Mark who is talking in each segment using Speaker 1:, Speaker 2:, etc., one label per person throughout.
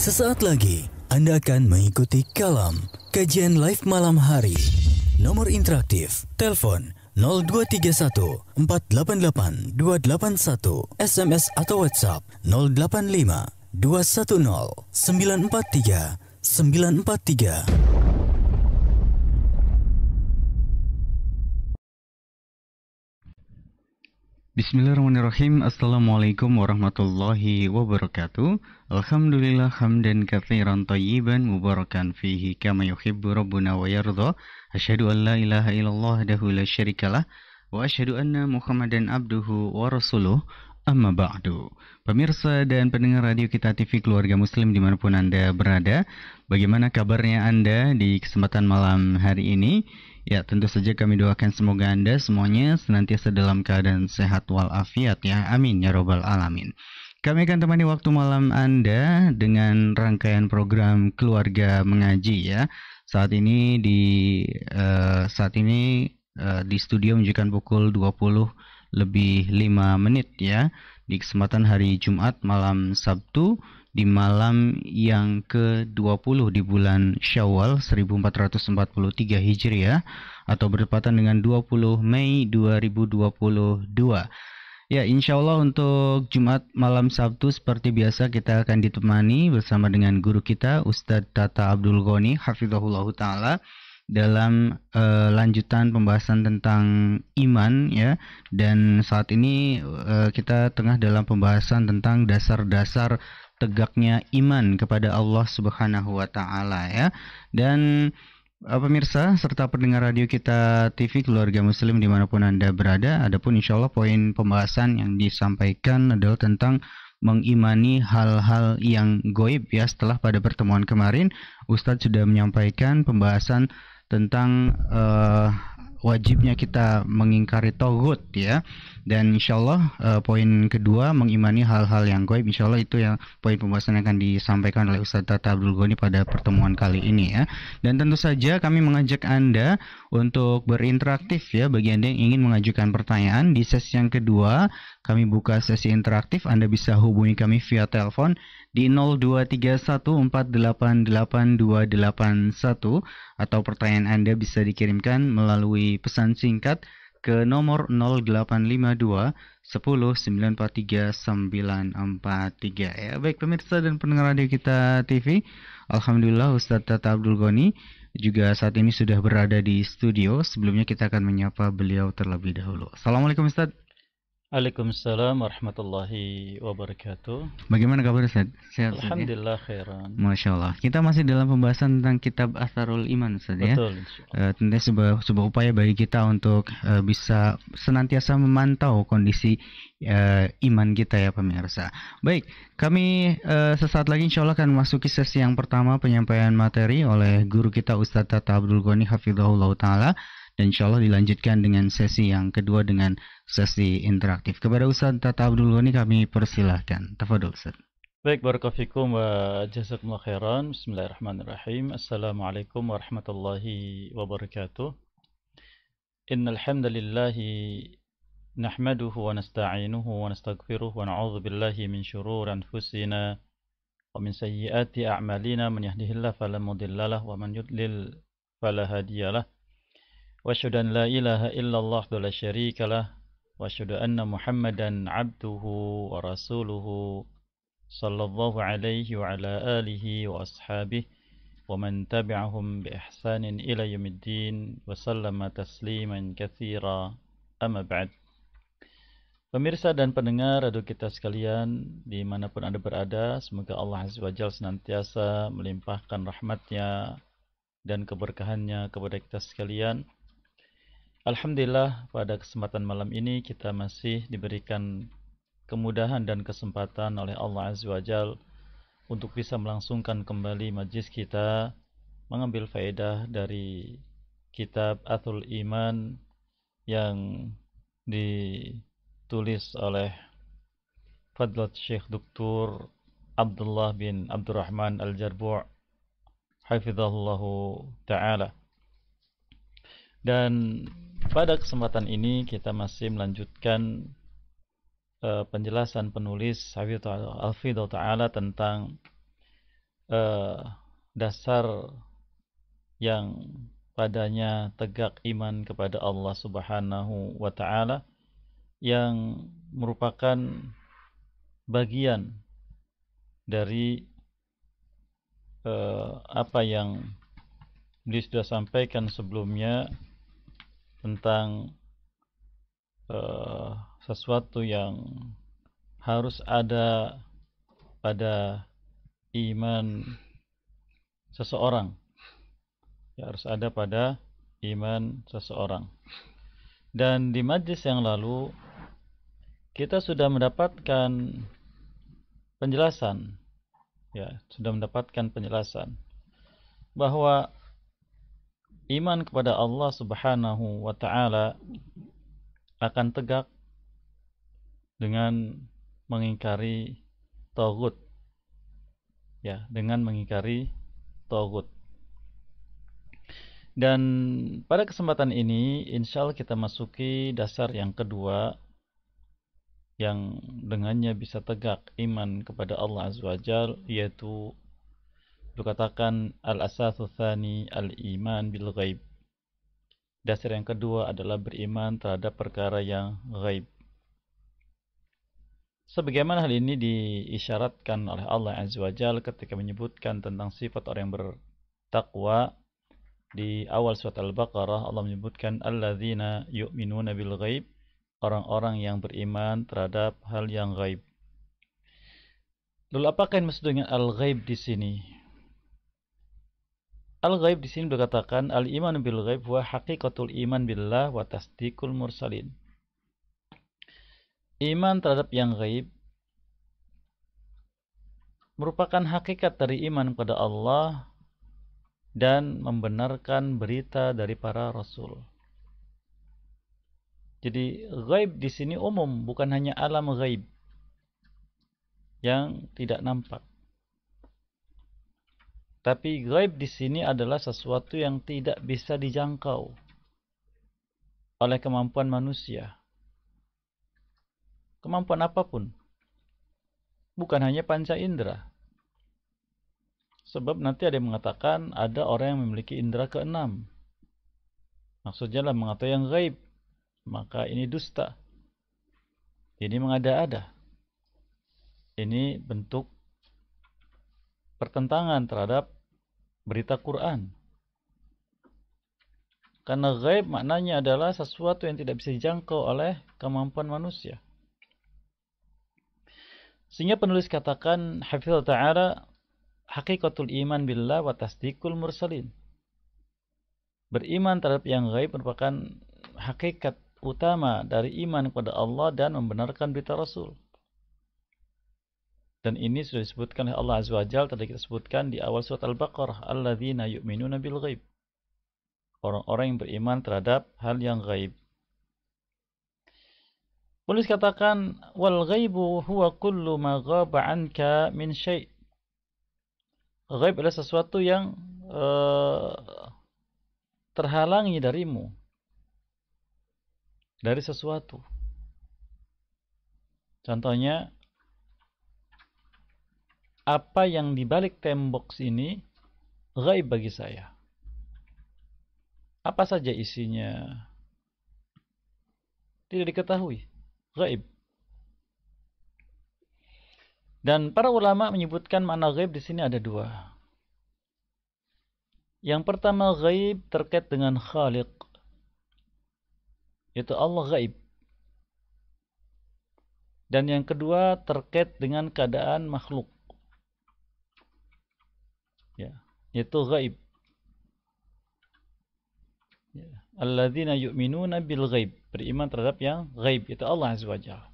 Speaker 1: Sesaat lagi, Anda akan mengikuti Kalam, kajian live malam hari. Nomor interaktif, telepon 0231 488 281, SMS atau WhatsApp 085 210 943 943. Bismillahirrahmanirrahim Assalamualaikum warahmatullahi wabarakatuh Alhamdulillah hamdan kathiran tayyiban mubarakan fihi kama yuhibbu rabbuna wa yardha Asyhadu an la ilaha illallah dahu la syarikalah Wa asyhadu anna muhammadan abduhu wa rasuluh Amma ba'du Pemirsa dan pendengar radio kita TV Keluarga Muslim dimanapun Anda berada Bagaimana kabarnya Anda di kesempatan malam hari ini? Ya, tentu saja kami doakan semoga Anda semuanya senantiasa dalam keadaan sehat walafiat ya. Amin ya robbal alamin. Kami akan temani waktu malam Anda dengan rangkaian program keluarga mengaji ya. Saat ini di uh, saat ini uh, di studio menunjukkan pukul 20 lebih 5 menit ya. Di kesempatan hari Jumat malam Sabtu di malam yang ke-20 di bulan Syawal 1443 Hijriah atau bertepatan dengan 20 Mei 2022. Ya, insya Allah untuk Jumat malam Sabtu seperti biasa kita akan ditemani bersama dengan guru kita Ustadz Tata Abdul Ghani Hafizahullah Ta'ala dalam uh, lanjutan pembahasan tentang iman ya dan saat ini uh, kita tengah dalam pembahasan tentang dasar-dasar tegaknya iman kepada Allah Subhanahu wa taala ya. Dan eh, pemirsa serta pendengar radio kita TV Keluarga Muslim dimanapun Anda berada. Adapun insya Allah poin pembahasan yang disampaikan adalah tentang mengimani hal-hal yang goib ya setelah pada pertemuan kemarin Ustadz sudah menyampaikan pembahasan tentang uh, wajibnya kita mengingkari togut ya dan insya uh, eh, poin kedua mengimani hal-hal yang insya Allah itu yang poin pembahasan yang akan disampaikan oleh Ustaz Tata Abdul Ghani pada pertemuan kali ini ya dan tentu saja kami mengajak Anda untuk berinteraktif ya bagi Anda yang ingin mengajukan pertanyaan di sesi yang kedua kami buka sesi interaktif, Anda bisa hubungi kami via telepon di 0231488281 atau pertanyaan Anda bisa dikirimkan melalui pesan singkat ke nomor 0852 ya baik pemirsa dan pendengar radio kita TV Alhamdulillah Ustadz Tata Abdul Goni juga saat ini sudah berada di studio sebelumnya kita akan menyapa beliau terlebih dahulu Assalamualaikum Ustadz
Speaker 2: Waalaikumsalam warahmatullahi wabarakatuh.
Speaker 1: Bagaimana kabar Ustaz? Sehat, ya? Alhamdulillah ya? khairan. Masya Allah. Kita masih dalam pembahasan tentang kitab Asarul Iman Ustaz ya. Betul. Uh, eh, tentunya sebuah, sebuah upaya bagi kita untuk e, bisa senantiasa memantau kondisi e, iman kita ya pemirsa. Baik, kami e, sesaat lagi insya Allah akan masuki sesi yang pertama penyampaian materi oleh guru kita Ustaz Tata Abdul Ghani Hafizahullah Ta'ala dan insya Allah dilanjutkan dengan sesi yang kedua dengan sesi interaktif. Kepada Ustaz Tata Abdul Ghani kami persilahkan. Tafadul Ustaz.
Speaker 2: Baik, Barakafikum wa jazakumullah khairan. Bismillahirrahmanirrahim. Assalamualaikum warahmatullahi wabarakatuh. Innal hamdalillah نحمده ونستعينه ونستغفره ونعوذ بالله من شرور أنفسنا ومن سيئات أعمالنا من يهده الله فلا مضل له ومن يضلل فلا هادي له واشهد أن لا إله إلا الله ولا شريك له واشهد أن محمدا عبده ورسوله صلى الله عليه وعلى آله وأصحابه ومن تبعهم بإحسان إلى يوم الدين وسلم تسليما كثيرا أما بعد Pemirsa dan pendengar radio kita sekalian dimanapun Anda berada, semoga Allah Azza wa senantiasa melimpahkan rahmatnya dan keberkahannya kepada kita sekalian Alhamdulillah pada kesempatan malam ini kita masih diberikan kemudahan dan kesempatan oleh Allah Azza wa Jal untuk bisa melangsungkan kembali majlis kita mengambil faedah dari kitab Athul Iman yang ditulis oleh Fadlat Syekh Dr. Abdullah bin Abdurrahman Al-Jarbu' Hafizahullahu Ta'ala dan pada kesempatan ini kita masih melanjutkan uh, penjelasan penulis Hafidhul Ta'ala tentang uh, dasar yang padanya tegak iman kepada Allah Subhanahu wa taala yang merupakan bagian dari uh, apa yang beliau sudah sampaikan sebelumnya tentang uh, sesuatu yang harus ada pada iman seseorang ya, harus ada pada iman seseorang dan di majlis yang lalu kita sudah mendapatkan penjelasan ya sudah mendapatkan penjelasan bahwa iman kepada Allah Subhanahu wa taala akan tegak dengan mengingkari tauhid. Ya, dengan mengingkari tauhid. Dan pada kesempatan ini insya Allah kita masuki dasar yang kedua yang dengannya bisa tegak iman kepada Allah Azza wa Jal yaitu itu katakan al asasu tsani al-iman bil ghaib. Dasar yang kedua adalah beriman terhadap perkara yang ghaib. Sebagaimana hal ini diisyaratkan oleh Allah Azza wa ketika menyebutkan tentang sifat orang yang bertakwa di awal surat Al-Baqarah Allah menyebutkan alladzina yu'minuna bil ghaib orang-orang yang beriman terhadap hal yang ghaib. Lalu apakah yang maksud dengan al-ghaib di sini? Al-ghaib di sini berkatakan al-iman bil ghaib wa haqiqatul iman billah wa tasdiqul mursalin. Iman terhadap yang ghaib merupakan hakikat dari iman kepada Allah dan membenarkan berita dari para rasul. Jadi ghaib di sini umum bukan hanya alam ghaib yang tidak nampak. Tapi gaib di sini adalah sesuatu yang tidak bisa dijangkau oleh kemampuan manusia. Kemampuan apapun. Bukan hanya panca indera. Sebab nanti ada yang mengatakan ada orang yang memiliki indera keenam. Maksudnya lah mengatakan yang gaib. Maka ini dusta. Ini mengada-ada. Ini bentuk pertentangan terhadap berita Quran. Karena gaib maknanya adalah sesuatu yang tidak bisa dijangkau oleh kemampuan manusia. Sehingga penulis katakan Hafizul Ta'ala Hakikatul iman billah wa tasdikul mursalin Beriman terhadap yang gaib merupakan hakikat utama dari iman kepada Allah dan membenarkan berita Rasul. Dan ini sudah disebutkan oleh Allah Azza wa Jal, tadi kita sebutkan di awal surat Al-Baqarah, alladzina yu'minuna bil ghaib. Orang-orang yang beriman terhadap hal yang gaib. Polis katakan, wal ghaibu huwa kullu ma ghaba anka min syai'. Ghaib adalah sesuatu yang uh, terhalangi darimu dari sesuatu. Contohnya apa yang dibalik tembok ini gaib bagi saya. Apa saja isinya? Tidak diketahui. Gaib. Dan para ulama menyebutkan mana gaib di sini ada dua. Yang pertama gaib terkait dengan Khalik, Yaitu Allah gaib. Dan yang kedua terkait dengan keadaan makhluk ya itu gaib ya alladzina yu'minuna bil ghaib beriman terhadap yang gaib itu Allah azza wajalla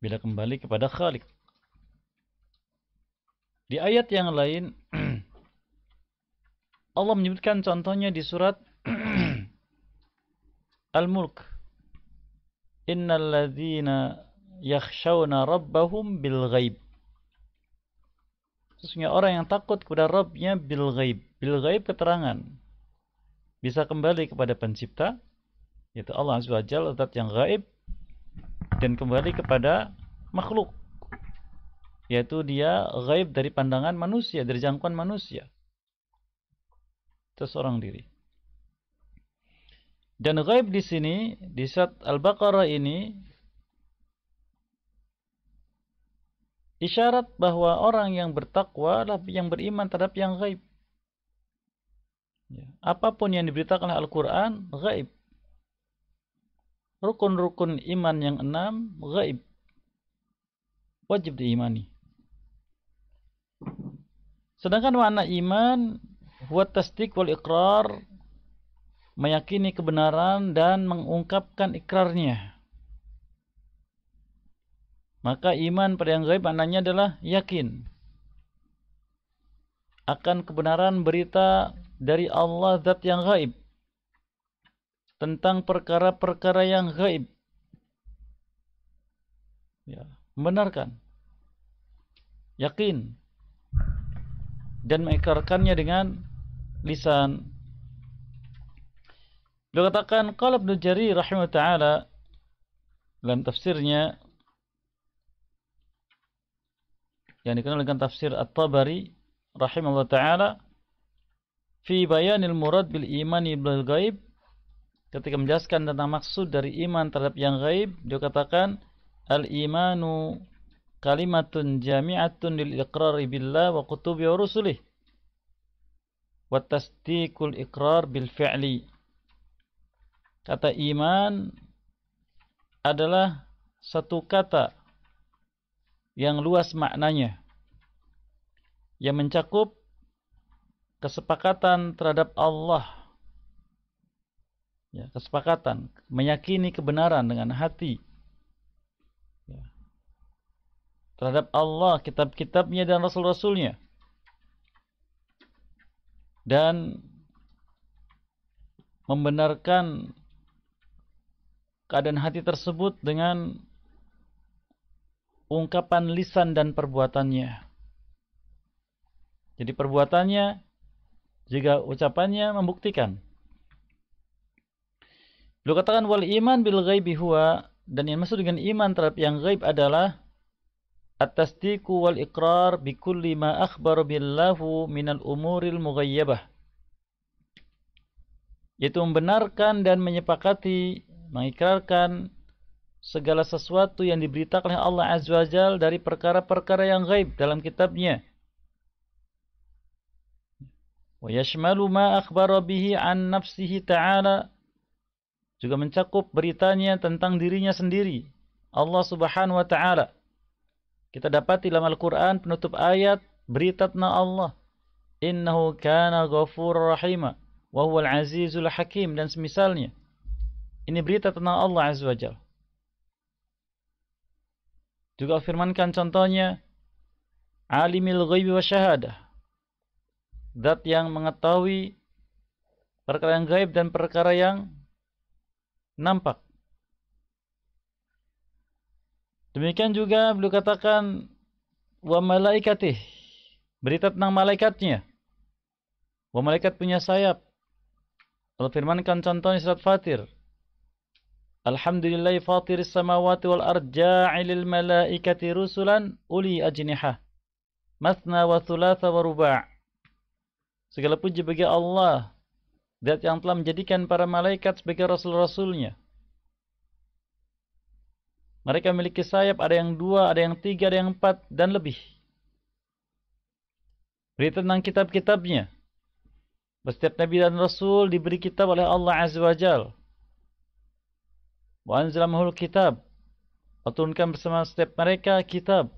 Speaker 2: bila kembali kepada khalik di ayat yang lain Allah menyebutkan contohnya di surat Al-Mulk innal ladzina yakhshawna rabbahum bil ghaib Sesungguhnya orang yang takut kepada Rabbnya bil ghaib. Bil ghaib keterangan. Bisa kembali kepada pencipta. Yaitu Allah swt wa yang gaib. Dan kembali kepada makhluk. Yaitu dia gaib dari pandangan manusia. Dari jangkauan manusia. Seseorang diri. Dan gaib di sini, di saat Al-Baqarah ini isyarat bahwa orang yang bertakwa adalah yang beriman terhadap yang gaib. Ya, apapun yang diberitakan oleh Al-Quran, gaib. Rukun-rukun iman yang enam, gaib. Wajib diimani. Sedangkan makna iman, buat tasdik wal ikrar, meyakini kebenaran dan mengungkapkan ikrarnya. Maka iman pada yang gaib maknanya adalah yakin akan kebenaran berita dari Allah zat yang gaib tentang perkara-perkara yang gaib. Ya, membenarkan. Yakin dan mengikrarkannya dengan lisan. Dikatakan kalau qala Ibnu Jarir rahimahullah taala dalam tafsirnya yang dikenal dengan tafsir At-Tabari rahimahullah taala fi bayanil murad bil iman bil gaib, ketika menjelaskan tentang maksud dari iman terhadap yang gaib, dia katakan al imanu kalimatun jami'atun lil iqrari billah wa kutubi wa rusulih wa tasdiqul iqrar bil fi'li kata iman adalah satu kata yang luas maknanya yang mencakup kesepakatan terhadap Allah ya, kesepakatan meyakini kebenaran dengan hati ya. terhadap Allah kitab-kitabnya dan rasul-rasulnya dan membenarkan keadaan hati tersebut dengan ungkapan lisan dan perbuatannya. Jadi perbuatannya jika ucapannya membuktikan. Lu katakan wal iman bil ghaibi huwa dan yang maksud dengan iman terhadap yang gaib adalah atas tasdiqu wal iqrar bi kulli ma akhbar billahu al umuril mughayyabah. Yaitu membenarkan dan menyepakati, mengikrarkan segala sesuatu yang diberitakan oleh Allah Azza wa Jal dari perkara-perkara yang gaib dalam kitabnya. Wa yashmalu ma akhbara bihi an nafsihi ta'ala juga mencakup beritanya tentang dirinya sendiri Allah Subhanahu wa taala. Kita dapati dalam Al-Qur'an penutup ayat berita tentang Allah. Innahu kana ghafurur rahimah, wa huwal azizul hakim dan semisalnya. Ini berita tentang Allah Azza wa Jalla. Juga firmankan contohnya Alimil ghaibi wa syahadah. Zat yang mengetahui perkara yang gaib dan perkara yang nampak. Demikian juga beliau katakan wa malaikatih. Berita tentang malaikatnya. Wa malaikat punya sayap. Kalau firmankan contohnya surat Fatir. Alhamdulillahi fatiris samawati wal arja'ilil malaikati rusulan uli ajnihah. Masna wa thulatha wa ruba' Segala puji bagi Allah Zat yang telah menjadikan para malaikat sebagai rasul-rasulnya. Mereka memiliki sayap, ada yang dua, ada yang tiga, ada yang empat, dan lebih. Berita tentang kitab-kitabnya. Setiap Nabi dan Rasul diberi kitab oleh Allah Azza wa Jalla. Wa kitab. Aturunkan bersama setiap mereka kitab.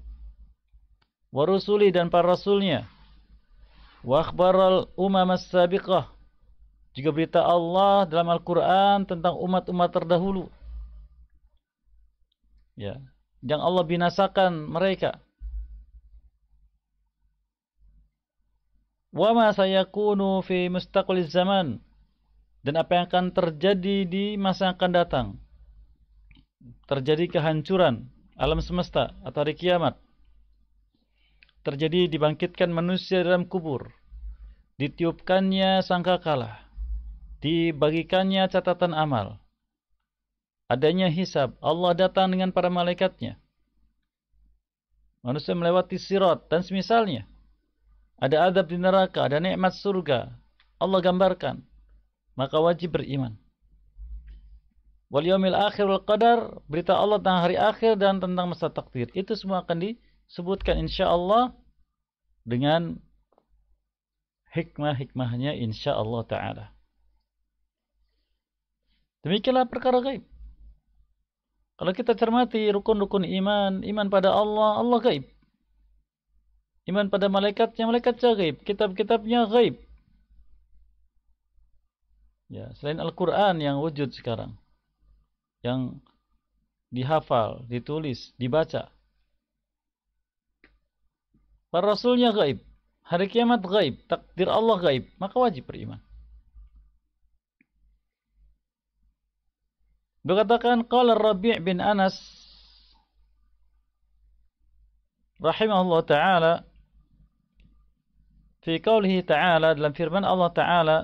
Speaker 2: warusuli dan para rasulnya. Wa akhbaral umam as-sabiqah. Juga berita Allah dalam Al-Quran tentang umat-umat terdahulu. Ya. Yang Allah binasakan mereka. wama saya sayakunu fi mustaqbaliz zaman. Dan apa yang akan terjadi di masa yang akan datang terjadi kehancuran alam semesta atau hari kiamat, terjadi dibangkitkan manusia dalam kubur, ditiupkannya sangka kalah. dibagikannya catatan amal, adanya hisab, Allah datang dengan para malaikatnya, manusia melewati sirat dan semisalnya, ada adab di neraka, ada nikmat surga, Allah gambarkan, maka wajib beriman wal yaumil akhir wal qadar, berita Allah tentang hari akhir dan tentang masa takdir. Itu semua akan disebutkan insya Allah dengan hikmah-hikmahnya insya Allah taala. Demikianlah perkara gaib. Kalau kita cermati rukun-rukun iman, iman pada Allah, Allah gaib. Iman pada malaikatnya, malaikat gaib. Kitab-kitabnya gaib. Ya, selain Al-Quran yang wujud sekarang yang dihafal, ditulis, dibaca. Para rasulnya gaib. Hari kiamat gaib, takdir Allah gaib, maka wajib beriman. Berkatakan qala Rabi' bin Anas rahimahullah taala fi qawlihi ta'ala dalam firman Allah taala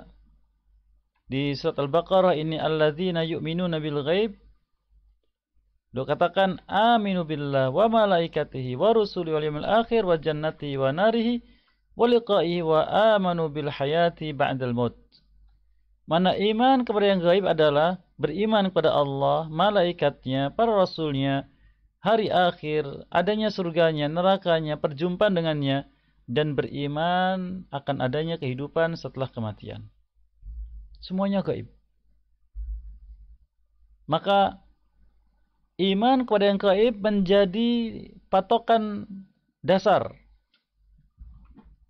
Speaker 2: di surat Al-Baqarah ini alladzina yu'minuna bil ghaib dia katakan aminu billah wa malaikatihi wa rusuli wal yamil akhir wa jannati wa narihi wa liqaihi wa amanu bil hayati ba'dal maut. Mana iman kepada yang gaib adalah beriman kepada Allah, malaikatnya, para rasulnya, hari akhir, adanya surganya, nerakanya, perjumpaan dengannya, dan beriman akan adanya kehidupan setelah kematian. Semuanya gaib. Maka iman kepada yang gaib menjadi patokan dasar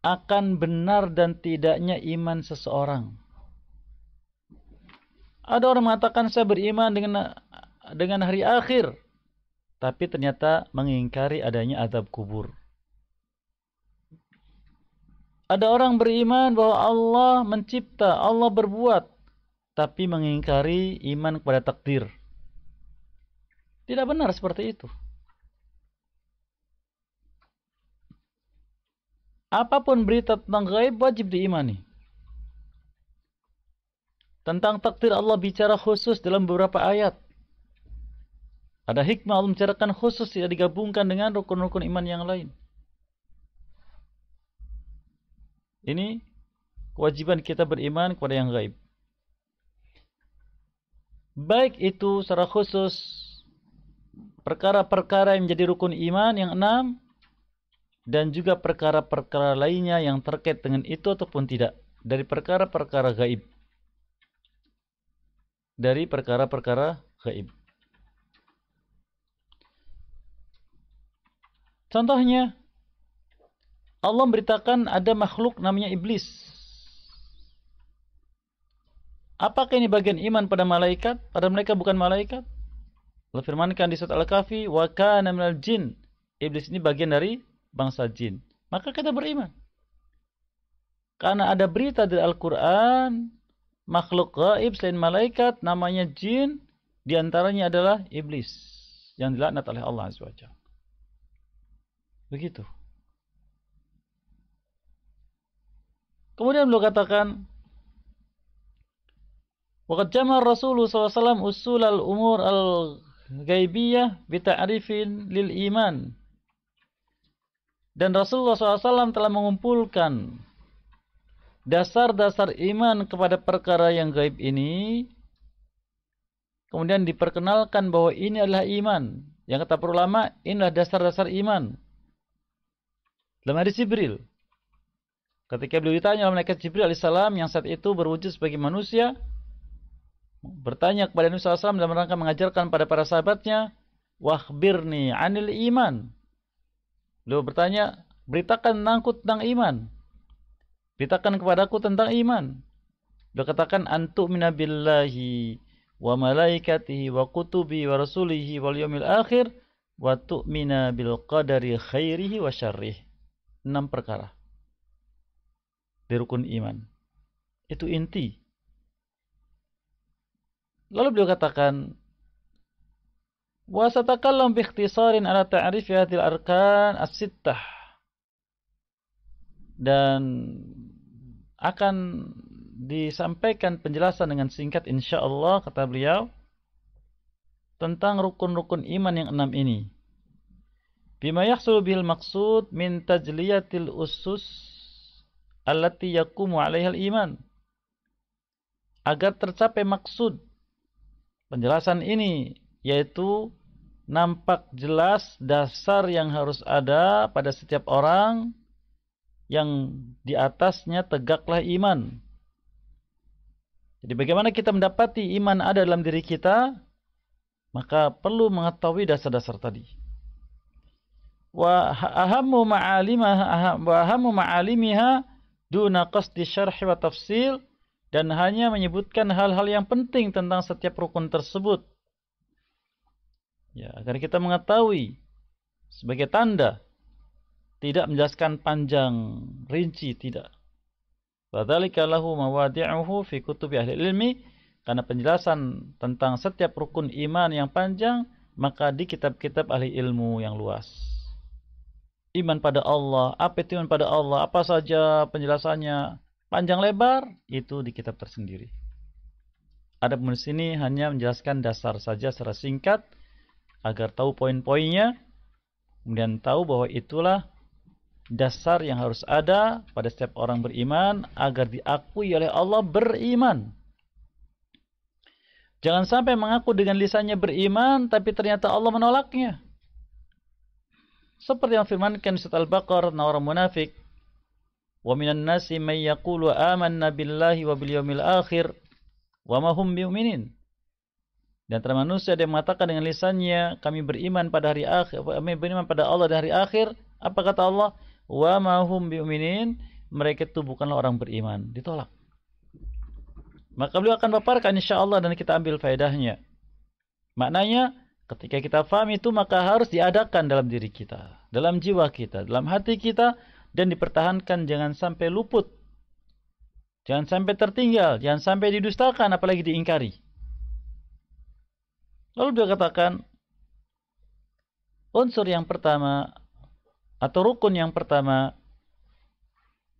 Speaker 2: akan benar dan tidaknya iman seseorang. Ada orang mengatakan saya beriman dengan dengan hari akhir, tapi ternyata mengingkari adanya azab kubur. Ada orang beriman bahwa Allah mencipta, Allah berbuat, tapi mengingkari iman kepada takdir. Tidak benar seperti itu. Apapun berita tentang gaib wajib diimani. Tentang takdir Allah bicara khusus dalam beberapa ayat. Ada hikmah Allah membicarakan khusus tidak digabungkan dengan rukun-rukun iman yang lain. Ini kewajiban kita beriman kepada yang gaib. Baik itu secara khusus perkara-perkara yang menjadi rukun iman yang enam dan juga perkara-perkara lainnya yang terkait dengan itu ataupun tidak dari perkara-perkara gaib dari perkara-perkara gaib contohnya Allah beritakan ada makhluk namanya iblis apakah ini bagian iman pada malaikat pada mereka bukan malaikat Allah firmankan di surat Al-Kahfi, "Wa kana minal jin." Iblis ini bagian dari bangsa jin. Maka kita beriman. Karena ada berita dari Al-Qur'an, makhluk gaib selain malaikat namanya jin, di antaranya adalah iblis yang dilaknat oleh Allah Azza Begitu. Kemudian beliau katakan, Waqad jama'a Rasulullah SAW usul al-umur al, -umur al gaibiyah bita'rifin lil iman. Dan Rasulullah SAW telah mengumpulkan dasar-dasar iman kepada perkara yang gaib ini. Kemudian diperkenalkan bahwa ini adalah iman. Yang kata para inilah dasar-dasar iman. Dalam hadis Jibril. Ketika beliau ditanya oleh malaikat Jibril alaihissalam yang saat itu berwujud sebagai manusia, bertanya kepada Nabi SAW dalam rangka mengajarkan pada para sahabatnya, Wahbirni anil iman. Beliau bertanya, beritakan nangku tentang iman. Beritakan kepadaku tentang iman. Beliau katakan, Antu minabillahi wa malaikatihi wa kutubi wa rasulihi wal yamil akhir wa tu'mina bil qadari khairihi wa syarrih. Enam perkara. Di rukun iman. Itu inti Lalu beliau katakan, "Wa satakallam bi ikhtisarin ala ta'rif hadhil arkan as-sittah." Dan akan disampaikan penjelasan dengan singkat insya Allah kata beliau tentang rukun-rukun iman yang enam ini. Bima yahsul bil maksud min tajliyatil usus allati yakumu alaihal iman. Agar tercapai maksud penjelasan ini yaitu nampak jelas dasar yang harus ada pada setiap orang yang di atasnya tegaklah iman. Jadi bagaimana kita mendapati iman ada dalam diri kita? Maka perlu mengetahui dasar-dasar tadi. Wa ahammu ma'alimaha wa ahammu ma'alimiha duna qasdi syarh wa tafsil dan hanya menyebutkan hal-hal yang penting tentang setiap rukun tersebut. Ya, agar kita mengetahui sebagai tanda tidak menjelaskan panjang rinci tidak. Fadzalika lahu mawadi'uhu fi kutubi ahli ilmi karena penjelasan tentang setiap rukun iman yang panjang maka di kitab-kitab ahli ilmu yang luas. Iman pada Allah, apa itu iman pada Allah, apa saja penjelasannya, Panjang lebar itu di kitab tersendiri. Ada di sini hanya menjelaskan dasar saja secara singkat agar tahu poin-poinnya, kemudian tahu bahwa itulah dasar yang harus ada pada setiap orang beriman agar diakui oleh Allah beriman. Jangan sampai mengaku dengan lisannya beriman tapi ternyata Allah menolaknya. Seperti yang firmankan surat Al-Baqarah munafik. ومن الناس nasi يقول آمنا بالله وباليوم wa bil هم akhir Dan antara manusia dia mengatakan dengan lisannya kami beriman pada hari akhir kami beriman pada Allah dan hari akhir apa kata Allah wa ma hum mereka itu bukanlah orang beriman ditolak maka beliau akan paparkan insya Allah dan kita ambil faedahnya. Maknanya ketika kita faham itu maka harus diadakan dalam diri kita, dalam jiwa kita, dalam hati kita dan dipertahankan jangan sampai luput. Jangan sampai tertinggal, jangan sampai didustakan apalagi diingkari. Lalu dia katakan unsur yang pertama atau rukun yang pertama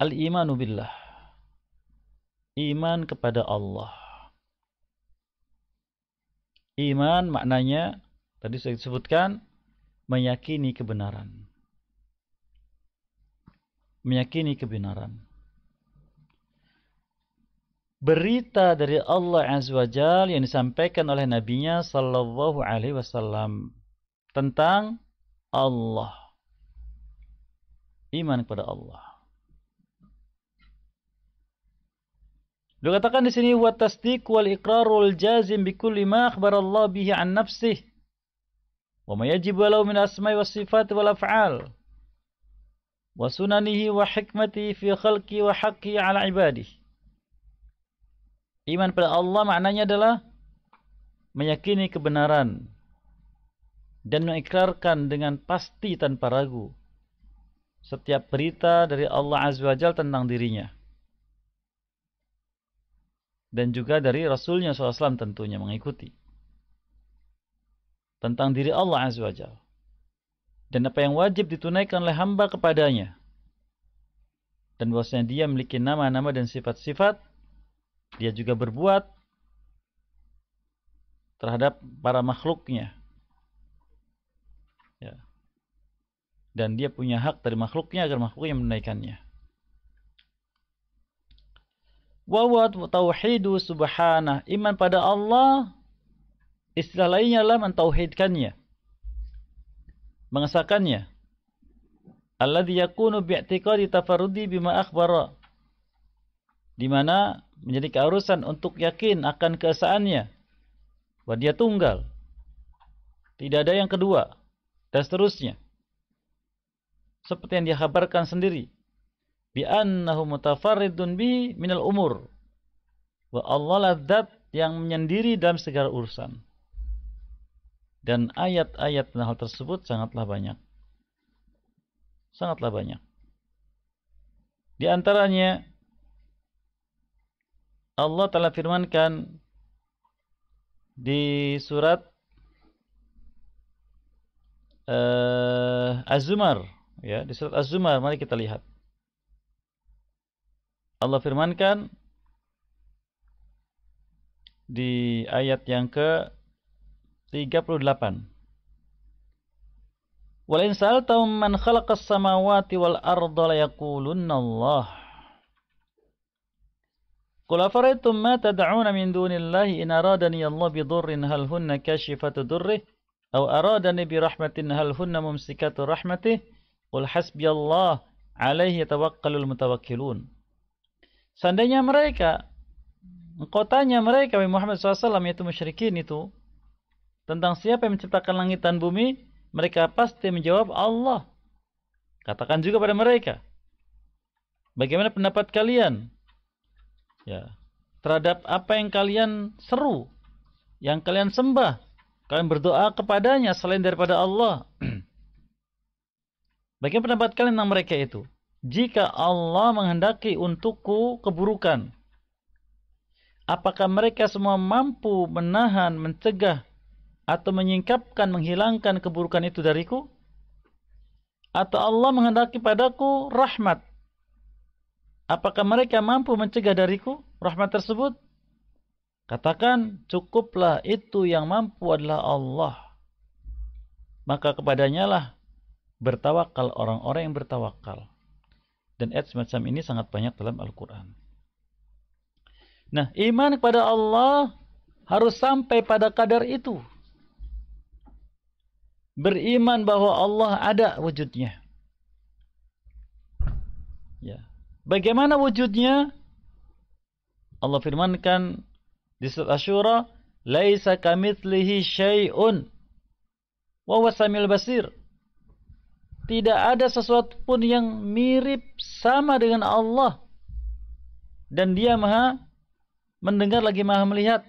Speaker 2: al-imanu billah. Iman kepada Allah. Iman maknanya tadi saya sebutkan meyakini kebenaran meyakini kebenaran. Berita dari Allah Azza wa Jal yang disampaikan oleh nabinya sallallahu alaihi wasallam tentang Allah. Iman kepada Allah. dikatakan katakan di sini wa tasdiq wal iqrarul jazim bi kulli ma akhbara Allah bihi an nafsihi wa ma yajibu lahu min asma'i was sifat wal af'al wa wa hikmati fi khalqi wa haqqi ala Iman pada Allah maknanya adalah meyakini kebenaran dan mengikrarkan dengan pasti tanpa ragu setiap berita dari Allah Azza wa Jal tentang dirinya. Dan juga dari Rasulnya SAW tentunya mengikuti. Tentang diri Allah Azza wa Jal dan apa yang wajib ditunaikan oleh hamba kepadanya. Dan bahwasanya dia memiliki nama-nama dan sifat-sifat, dia juga berbuat terhadap para makhluknya. Ya. Dan dia punya hak dari makhluknya agar makhluknya menunaikannya. Wa tauhidu subhanah, iman pada Allah istilah lainnya adalah mentauhidkannya mengesahkannya alladhi yakunu bi'tiqadi tafarudi bima akhbara di mana menjadi keharusan untuk yakin akan keesaannya bahwa dia tunggal tidak ada yang kedua dan seterusnya seperti yang dikhabarkan sendiri bi annahu mutafarridun bi minal umur wa Allah ladzat yang menyendiri dalam segala urusan dan ayat-ayat tentang hal tersebut sangatlah banyak. Sangatlah banyak. Di antaranya Allah telah firmankan di surat uh, Az-Zumar ya di surat Az-Zumar mari kita lihat Allah firmankan di ayat yang ke 38 Wal in sa'altahum man khalaqas samawati wal arda la yaqulunna Allah Qul afaraytum ma tad'una min dunillahi in aradani Allah bidurrin hal hunna kashifatu durrih aw aradani bi rahmatin hal hunna mumsikatu rahmatih Qul hasbi Allah alaihi tawakkalul mutawakkilun Seandainya mereka Engkau tanya mereka Muhammad SAW yaitu musyrikin itu tentang siapa yang menciptakan langit dan bumi, mereka pasti menjawab Allah. Katakan juga pada mereka. Bagaimana pendapat kalian? Ya, terhadap apa yang kalian seru, yang kalian sembah, kalian berdoa kepadanya selain daripada Allah. Bagaimana pendapat kalian tentang mereka itu? Jika Allah menghendaki untukku keburukan, apakah mereka semua mampu menahan, mencegah atau menyingkapkan menghilangkan keburukan itu dariku atau Allah menghendaki padaku rahmat apakah mereka mampu mencegah dariku rahmat tersebut katakan cukuplah itu yang mampu adalah Allah maka kepadanya lah bertawakal orang-orang yang bertawakal dan ayat semacam ini sangat banyak dalam Al-Quran nah iman kepada Allah harus sampai pada kadar itu beriman bahwa Allah ada wujudnya. Ya. Bagaimana wujudnya? Allah firmankan di surat Asyura, "Laisa kamitslihi syai'un wa huwa samil basir." Tidak ada sesuatu pun yang mirip sama dengan Allah dan Dia Maha mendengar lagi Maha melihat.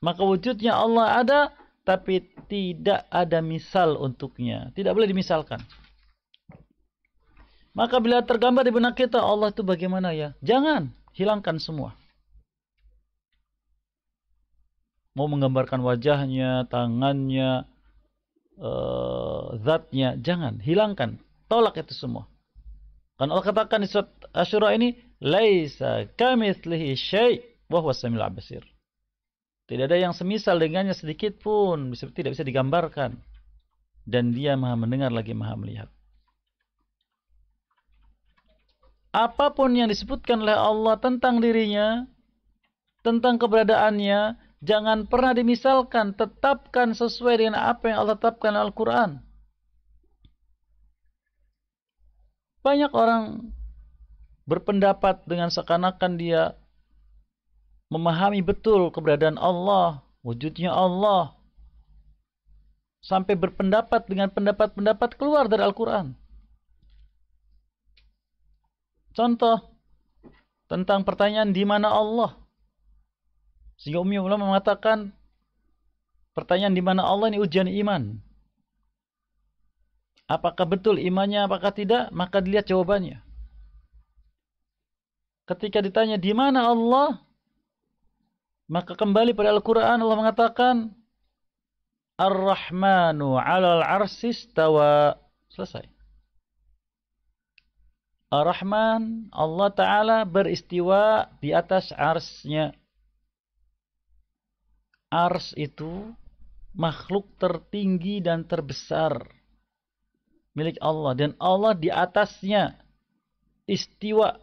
Speaker 2: Maka wujudnya Allah ada tapi tidak ada misal untuknya tidak boleh dimisalkan maka bila tergambar di benak kita Allah itu bagaimana ya jangan hilangkan semua mau menggambarkan wajahnya, tangannya, uh, zatnya, jangan hilangkan, tolak itu semua. Karena Allah katakan di surat Asyura ini, "Laisa kamitslihi syai' wa huwas samiul tidak ada yang semisal dengannya sedikit pun, bisa, tidak bisa digambarkan. Dan dia maha mendengar lagi maha melihat. Apapun yang disebutkan oleh Allah tentang dirinya, tentang keberadaannya, jangan pernah dimisalkan, tetapkan sesuai dengan apa yang Allah tetapkan Al-Quran. Banyak orang berpendapat dengan seakan-akan dia memahami betul keberadaan Allah, wujudnya Allah, sampai berpendapat dengan pendapat-pendapat keluar dari Al-Quran. Contoh tentang pertanyaan di mana Allah. Sehingga Umi Ulama mengatakan pertanyaan di mana Allah ini ujian iman. Apakah betul imannya, apakah tidak? Maka dilihat jawabannya. Ketika ditanya di mana Allah, maka kembali pada Al-Quran Allah mengatakan Ar-Rahmanu alal arsis tawa. Selesai. Ar-Rahman Allah Ta'ala beristiwa di atas arsnya. Ars itu makhluk tertinggi dan terbesar milik Allah dan Allah di atasnya istiwa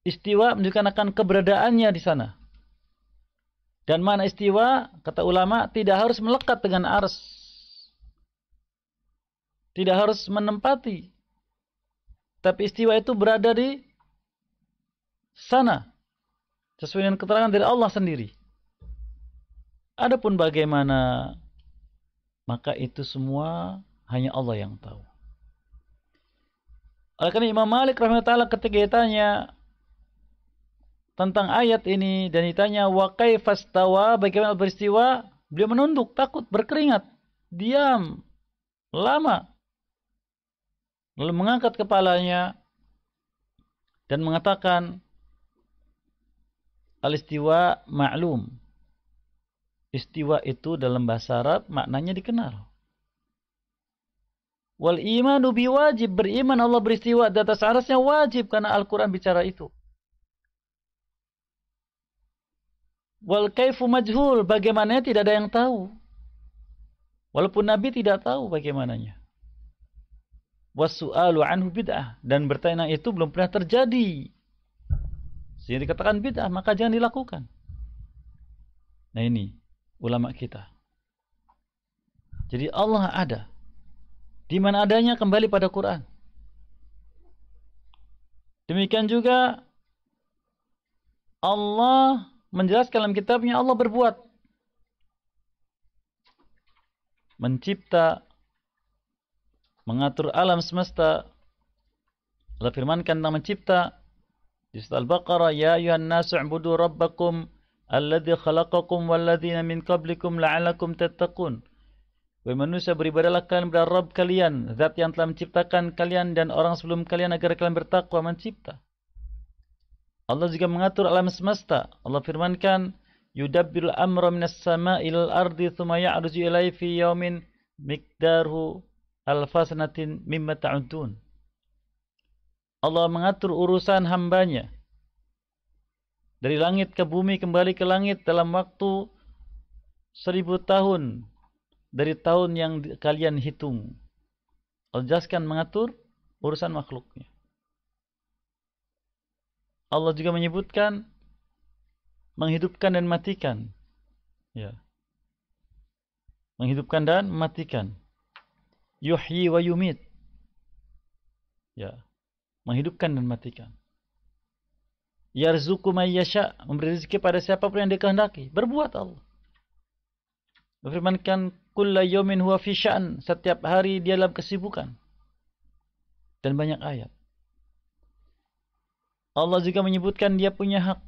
Speaker 2: Istiwa menunjukkan akan keberadaannya di sana. Dan mana istiwa, kata ulama, tidak harus melekat dengan ars. Tidak harus menempati. Tapi istiwa itu berada di sana. Sesuai dengan keterangan dari Allah sendiri. Adapun bagaimana, maka itu semua hanya Allah yang tahu. Oleh karena Imam Malik rahimahullah ketika ditanya tentang ayat ini dan ditanya wa kaifastawa bagaimana peristiwa beliau menunduk takut berkeringat diam lama lalu mengangkat kepalanya dan mengatakan alistiwa maklum istiwa itu dalam bahasa Arab maknanya dikenal wal imanu biwajib beriman Allah beristiwa di atas arasnya wajib karena Al-Qur'an bicara itu Wal kaifu majhul, bagaimananya tidak ada yang tahu. Walaupun Nabi tidak tahu bagaimananya. Wasu'alu anhu bid'ah. Dan bertanya itu belum pernah terjadi. Sehingga dikatakan bid'ah, maka jangan dilakukan. Nah ini, ulama kita. Jadi Allah ada. Di mana adanya kembali pada Quran. Demikian juga Allah menjelaskan dalam kitabnya Allah berbuat mencipta mengatur alam semesta Allah firmankan tentang mencipta di surat Al-Baqarah ya ayuhan nasu i'budu rabbakum alladhi khalaqakum walladzina min qablikum la'alakum tattaqun Wahai manusia beribadahlah kalian kepada Rabb kalian, zat yang telah menciptakan kalian dan orang sebelum kalian agar kalian bertakwa mencipta. Allah juga mengatur alam semesta. Allah firmankan, Yudabbiru amra minas sama'il ardi thumma ya'ruju ilai fi yaumin mikdarhu alfasanatin mimma ta'untun. Allah mengatur urusan hambanya. Dari langit ke bumi kembali ke langit dalam waktu seribu tahun dari tahun yang kalian hitung. Allah jelaskan mengatur urusan makhluknya. Allah juga menyebutkan menghidupkan dan matikan. Ya. Menghidupkan dan matikan. Yuhyi wa yumit. Ya. Menghidupkan dan matikan. Yarzuku may yasha, memberi rezeki pada siapa pun yang dikehendaki. Berbuat Allah. Berfirmankan kulla yawmin huwa fi sya'n, setiap hari dia dalam kesibukan. Dan banyak ayat. Allah juga menyebutkan dia punya hak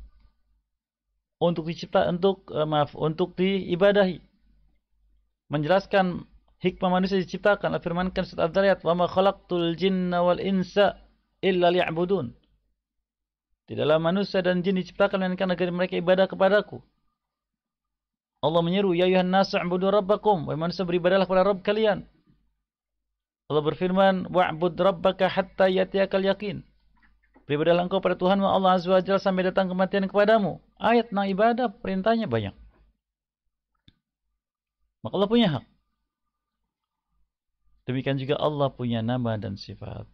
Speaker 2: untuk dicipta untuk eh, maaf untuk diibadahi menjelaskan hikmah manusia diciptakan firmankan surat Ad-Dariyat wa ma khalaqtul jinna wal insa illa liya'budun tidaklah manusia dan jin diciptakan melainkan agar mereka ibadah kepadaku Allah menyeru ya ayuhan nasu i'budu rabbakum wahai manusia beribadahlah kepada Rabb kalian Allah berfirman wa'bud rabbaka hatta yatiakal yakin. Beribadahlah engkau pada Tuhanmu Allah Azza wa sampai datang kematian kepadamu. Ayat tentang ibadah, perintahnya banyak. Maka Allah punya hak. Demikian juga Allah punya nama dan sifat.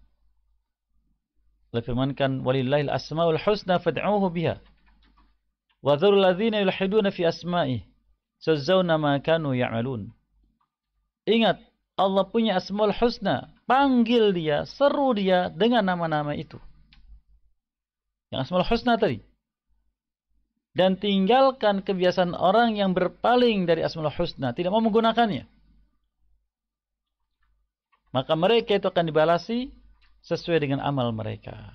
Speaker 2: Allah firmankan walillahil asmaul husna fad'uhu biha wa dharul ladhina yulhiduna fi asma'ih. sazzawna ma kanu ya'malun. Ingat, Allah punya asmaul husna. Panggil dia, seru dia dengan nama-nama itu yang asmaul husna tadi dan tinggalkan kebiasaan orang yang berpaling dari asmaul husna tidak mau menggunakannya maka mereka itu akan dibalasi sesuai dengan amal mereka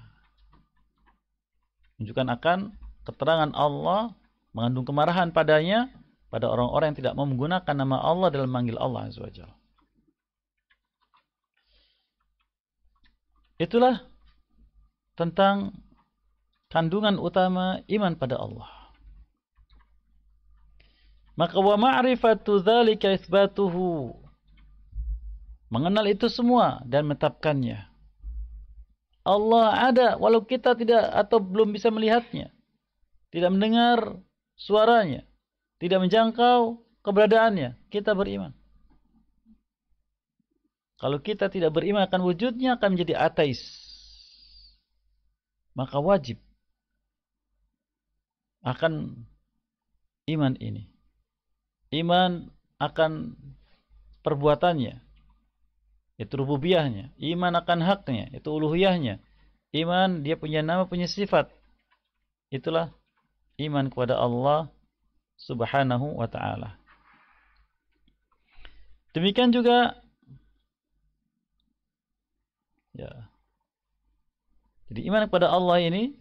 Speaker 2: menunjukkan akan keterangan Allah mengandung kemarahan padanya pada orang-orang yang tidak mau menggunakan nama Allah dalam manggil Allah azza Itulah tentang kandungan utama iman pada Allah. Maka wa ma'rifatu dzalika itsbatuhu. Mengenal itu semua dan menetapkannya. Allah ada walau kita tidak atau belum bisa melihatnya. Tidak mendengar suaranya, tidak menjangkau keberadaannya, kita beriman. Kalau kita tidak beriman akan wujudnya akan menjadi ateis. Maka wajib akan iman ini. Iman akan perbuatannya, itu rububiyahnya. Iman akan haknya, itu uluhiyahnya. Iman dia punya nama, punya sifat. Itulah iman kepada Allah Subhanahu wa taala. Demikian juga ya. Jadi iman kepada Allah ini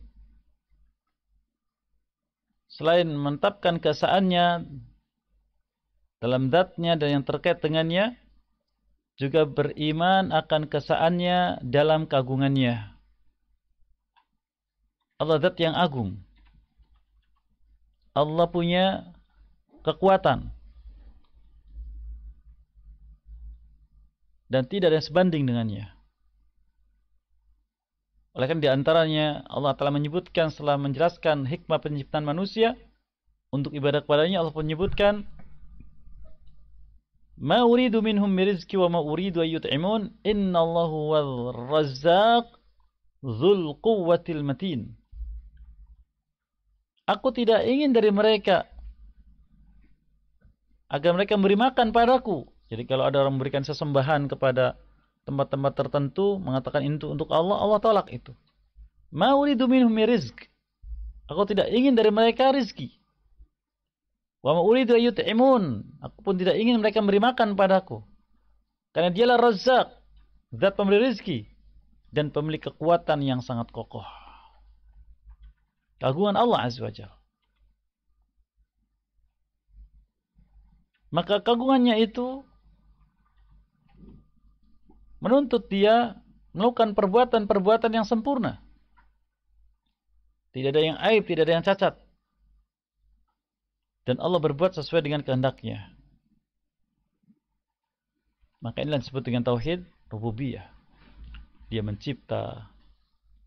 Speaker 2: selain mentapkan kesaannya dalam datnya dan yang terkait dengannya juga beriman akan kesaannya dalam kagungannya Allah zat yang agung Allah punya kekuatan dan tidak ada yang sebanding dengannya oleh karena diantaranya Allah telah menyebutkan setelah menjelaskan hikmah penciptaan manusia untuk ibadah kepadanya Allah menyebutkan Ma uridu minhum mirizki wa ma uridu ayyut'imun allahu wal razzaq zul quwwatil matin Aku tidak ingin dari mereka agar mereka memberi makan padaku. Jadi kalau ada orang memberikan sesembahan kepada tempat-tempat tertentu mengatakan itu untuk Allah, Allah tolak itu. Ma'uridu minhum rizq. Aku tidak ingin dari mereka rizki. Wa ma'uridu ayut'imun. Aku pun tidak ingin mereka memberi makan padaku. Karena dialah Razzaq, zat pemberi rizki dan pemilik kekuatan yang sangat kokoh. Keagungan Allah Azza wa Maka kagungannya itu menuntut dia melakukan perbuatan-perbuatan yang sempurna. Tidak ada yang aib, tidak ada yang cacat. Dan Allah berbuat sesuai dengan kehendaknya. Maka inilah disebut dengan tauhid rububiyah. Dia mencipta,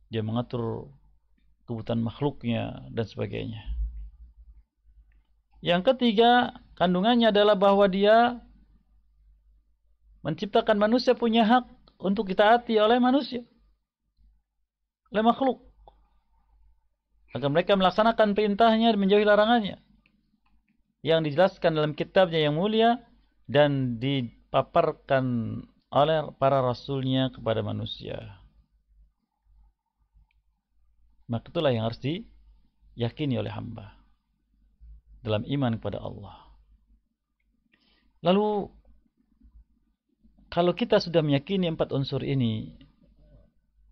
Speaker 2: dia mengatur kebutuhan makhluknya dan sebagainya. Yang ketiga, kandungannya adalah bahwa dia Menciptakan manusia punya hak untuk kita hati oleh manusia. Oleh makhluk. Agar mereka melaksanakan perintahnya dan menjauhi larangannya. Yang dijelaskan dalam kitabnya yang mulia dan dipaparkan oleh para rasulnya kepada manusia. Maka itulah yang harus diyakini oleh hamba dalam iman kepada Allah. Lalu kalau kita sudah meyakini empat unsur ini,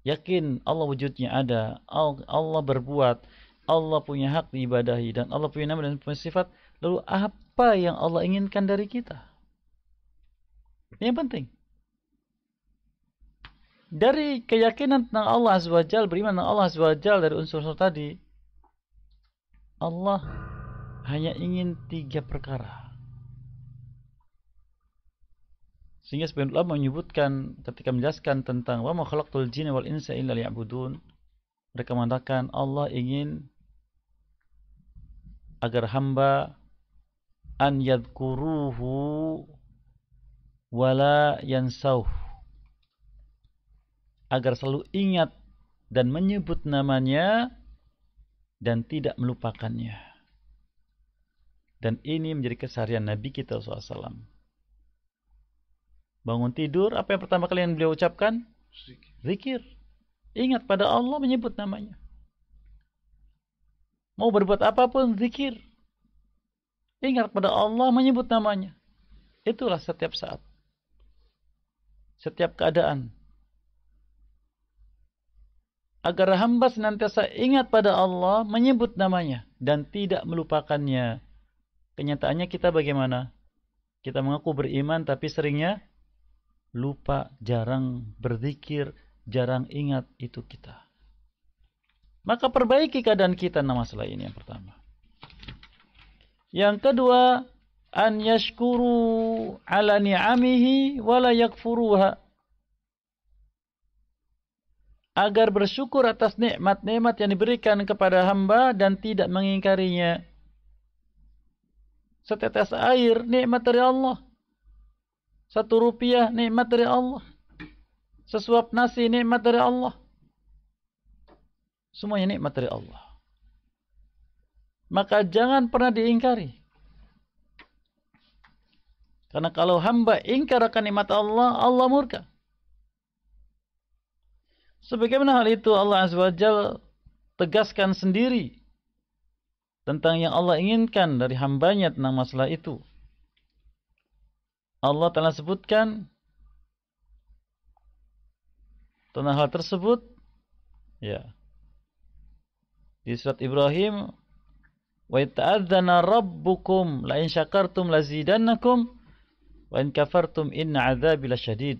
Speaker 2: yakin Allah wujudnya ada, Allah berbuat, Allah punya hak diibadahi, dan Allah punya nama dan punya sifat, lalu apa yang Allah inginkan dari kita? Ini yang penting. Dari keyakinan tentang Allah Azza wa beriman tentang Allah Azza wa dari unsur-unsur tadi, Allah hanya ingin tiga perkara. Sehingga sebagian ulama menyebutkan ketika menjelaskan tentang wa makhluqul jin wal insa illa liya'budun, mereka mengatakan Allah ingin agar hamba an yadkuruhu wala yansauh agar selalu ingat dan menyebut namanya dan tidak melupakannya. Dan ini menjadi keseharian Nabi kita SAW bangun tidur, apa yang pertama kalian beliau ucapkan? Zikir. Ingat pada Allah menyebut namanya. Mau berbuat apapun zikir. Ingat pada Allah menyebut namanya. Itulah setiap saat. Setiap keadaan. Agar hamba senantiasa ingat pada Allah menyebut namanya dan tidak melupakannya. Kenyataannya kita bagaimana? Kita mengaku beriman tapi seringnya lupa, jarang berzikir, jarang ingat itu kita. Maka perbaiki keadaan kita nama masalah ini yang pertama. Yang kedua, an yashkuru ala ni'amihi wa la yakfuruha. Agar bersyukur atas nikmat-nikmat yang diberikan kepada hamba dan tidak mengingkarinya. Setetes air nikmat dari Allah satu rupiah nikmat dari Allah. Sesuap nasi nikmat dari Allah. Semuanya nikmat dari Allah. Maka jangan pernah diingkari. Karena kalau hamba ingkar akan nikmat Allah, Allah murka. Sebagaimana hal itu Allah Azza wa Jal tegaskan sendiri tentang yang Allah inginkan dari hambanya tentang masalah itu. Allah telah sebutkan tentang hal tersebut ya di surat Ibrahim wa ta'adzana rabbukum la in syakartum lazidannakum wa in kafartum inna adzabi lasyadid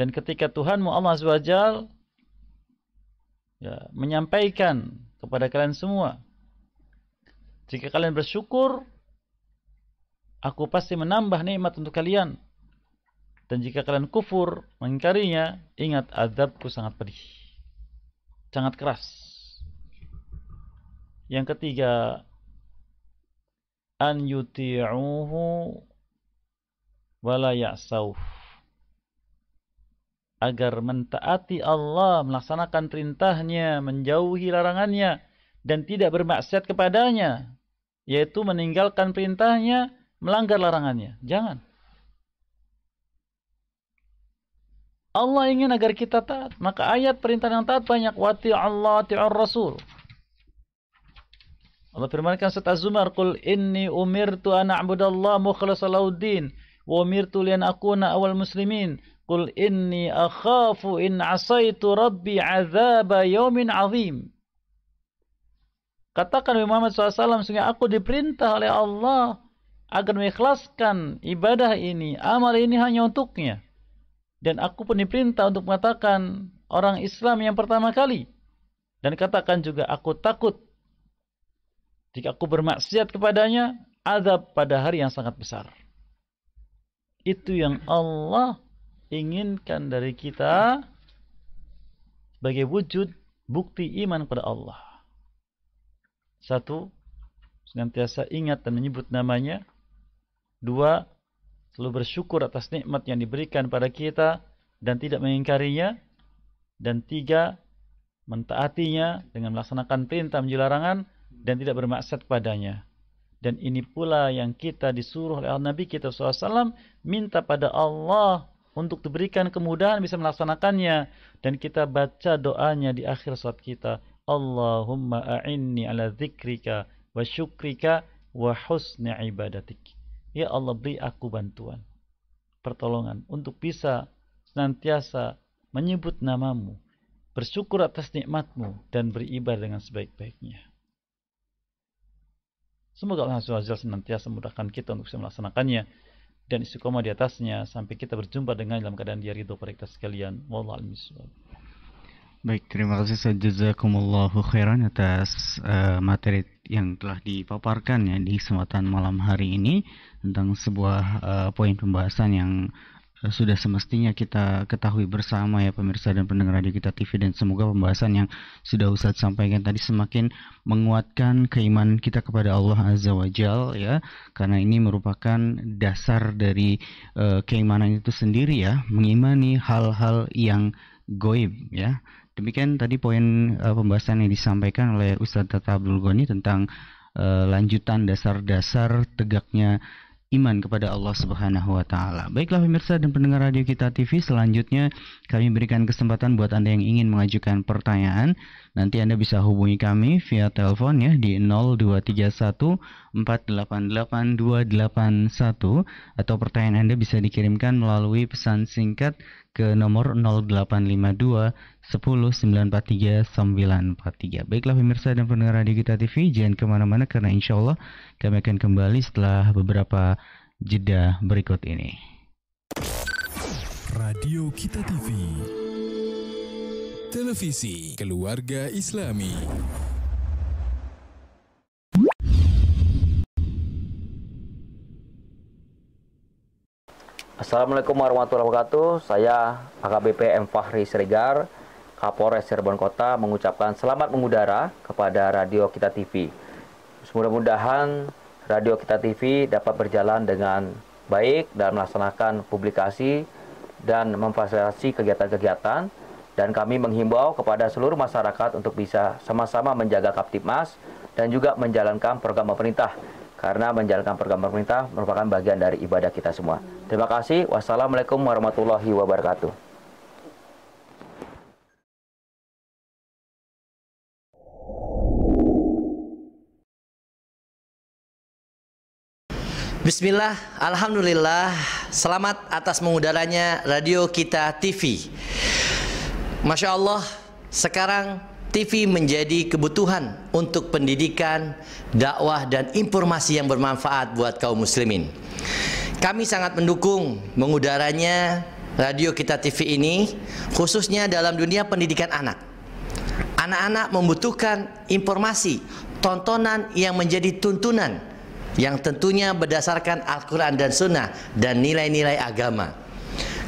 Speaker 2: dan ketika Tuhanmu Allah Azza ya, menyampaikan kepada kalian semua jika kalian bersyukur aku pasti menambah nikmat untuk kalian. Dan jika kalian kufur, mengingkarinya, ingat azabku sangat pedih. Sangat keras. Yang ketiga, an yuti'uhu wala ya'sauh. Agar mentaati Allah, melaksanakan perintahnya, menjauhi larangannya, dan tidak bermaksiat kepadanya. Yaitu meninggalkan perintahnya, melanggar larangannya. Jangan. Allah ingin agar kita taat. Maka ayat perintah yang taat banyak. Wati Allah ti'ur Rasul. Allah firmankan setelah Az-Zumar, "Qul inni umirtu anak muda Allah din wa umirtu lian aku akuna awal muslimin. Qul inni akhafu in 'asaitu rabbi 'adzaba yaumin azim. Katakan Muhammad SAW, sehingga aku diperintah oleh Allah Agar mengikhlaskan ibadah ini, amal ini hanya untuknya. Dan aku pun diperintah untuk mengatakan orang Islam yang pertama kali. Dan katakan juga aku takut jika aku bermaksiat kepadanya, azab pada hari yang sangat besar. Itu yang Allah inginkan dari kita sebagai wujud bukti iman kepada Allah. Satu, senantiasa ingat dan menyebut namanya. Dua, selalu bersyukur atas nikmat yang diberikan pada kita dan tidak mengingkarinya. Dan tiga, mentaatinya dengan melaksanakan perintah menjelarangan dan tidak bermaksud padanya. Dan ini pula yang kita disuruh oleh Nabi kita SAW minta pada Allah untuk diberikan kemudahan bisa melaksanakannya. Dan kita baca doanya di akhir surat kita. Allahumma a'inni ala zikrika wa syukrika wa husni ibadatik. Ya Allah beri aku bantuan, pertolongan untuk bisa senantiasa menyebut namamu, bersyukur atas nikmatmu dan beribadah dengan sebaik-baiknya. Semoga Allah SWT senantiasa memudahkan kita untuk bisa melaksanakannya dan istiqomah di atasnya sampai kita berjumpa dengan dalam keadaan dia ridho pada kita sekalian. Wallahu
Speaker 1: Baik, terima kasih jazakumullahu khairan atas uh, materi yang telah dipaparkan ya di kesempatan malam hari ini tentang sebuah uh, poin pembahasan yang eh, sudah semestinya kita ketahui bersama ya pemirsa dan pendengar radio kita TV dan semoga pembahasan yang sudah Ustaz sampaikan tadi semakin menguatkan keimanan kita kepada Allah Azza wa Jal ya karena ini merupakan dasar dari uh, keimanan itu sendiri ya mengimani hal-hal yang goib ya Demikian tadi poin uh, pembahasan yang disampaikan oleh Ustadz Tata Abdul Ghani tentang uh, lanjutan dasar-dasar tegaknya iman kepada Allah Subhanahu wa taala. Baiklah pemirsa dan pendengar radio kita TV, selanjutnya kami berikan kesempatan buat Anda yang ingin mengajukan pertanyaan. Nanti Anda bisa hubungi kami via telepon ya di 0231 488281 atau pertanyaan Anda bisa dikirimkan melalui pesan singkat ke nomor 0852 10 943 943. Baiklah pemirsa dan pendengar Radio Kita TV, jangan kemana-mana karena insya Allah kami akan kembali setelah beberapa jeda berikut ini. Radio Kita TV Televisi Keluarga Islami
Speaker 3: Assalamualaikum warahmatullahi wabarakatuh. Saya AKBP M Fahri Sregar, Kapolres Cirebon Kota mengucapkan selamat mengudara kepada Radio Kita TV. Mudah-mudahan Radio Kita TV dapat berjalan dengan baik dan melaksanakan publikasi dan memfasilitasi kegiatan-kegiatan dan kami menghimbau kepada seluruh masyarakat untuk bisa sama-sama menjaga Kaptipmas dan juga menjalankan program pemerintah karena menjalankan program pemerintah merupakan bagian dari ibadah kita semua. Terima kasih. Wassalamualaikum warahmatullahi wabarakatuh.
Speaker 4: Bismillah, Alhamdulillah, selamat atas mengudaranya Radio Kita TV. Masya Allah, sekarang TV menjadi kebutuhan untuk pendidikan, dakwah, dan informasi yang bermanfaat buat kaum muslimin. Kami sangat mendukung mengudaranya radio kita TV ini, khususnya dalam dunia pendidikan anak. Anak-anak membutuhkan informasi, tontonan yang menjadi tuntunan, yang tentunya berdasarkan Al-Quran dan Sunnah dan nilai-nilai agama.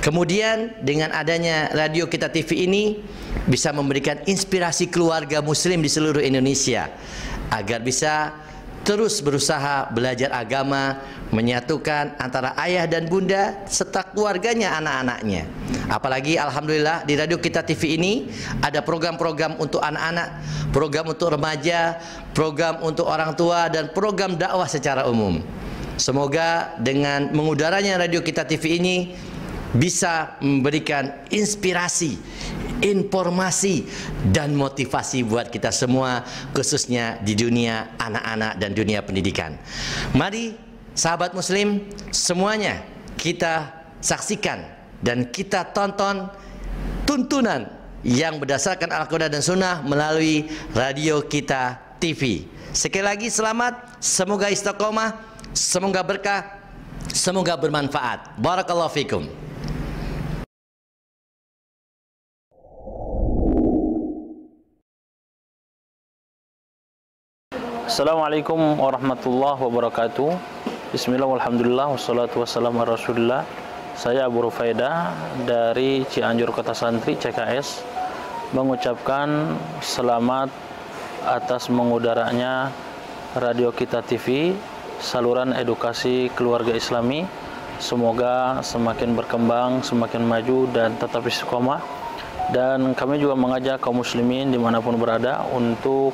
Speaker 4: Kemudian dengan adanya radio kita TV ini bisa memberikan inspirasi keluarga muslim di seluruh Indonesia agar bisa terus berusaha belajar agama, menyatukan antara ayah dan bunda serta keluarganya anak-anaknya. Apalagi alhamdulillah di Radio Kita TV ini ada program-program untuk anak-anak, program untuk remaja, program untuk orang tua dan program dakwah secara umum. Semoga dengan mengudaranya Radio Kita TV ini bisa memberikan inspirasi, informasi dan motivasi buat kita semua khususnya di dunia anak-anak dan dunia pendidikan. Mari sahabat muslim semuanya kita saksikan dan kita tonton tuntunan yang berdasarkan Al-Quran dan Sunnah melalui radio kita TV. Sekali lagi selamat, semoga istiqomah, semoga berkah, semoga bermanfaat. Barakallahu fikum.
Speaker 3: Assalamualaikum warahmatullahi wabarakatuh Bismillah wassalatu wassalamu ala rasulullah Saya Abu Rufaida dari Cianjur Kota Santri CKS Mengucapkan selamat atas mengudaranya Radio Kita TV Saluran edukasi keluarga islami Semoga semakin berkembang, semakin maju dan tetap istiqomah dan
Speaker 2: kami juga mengajak kaum muslimin dimanapun berada untuk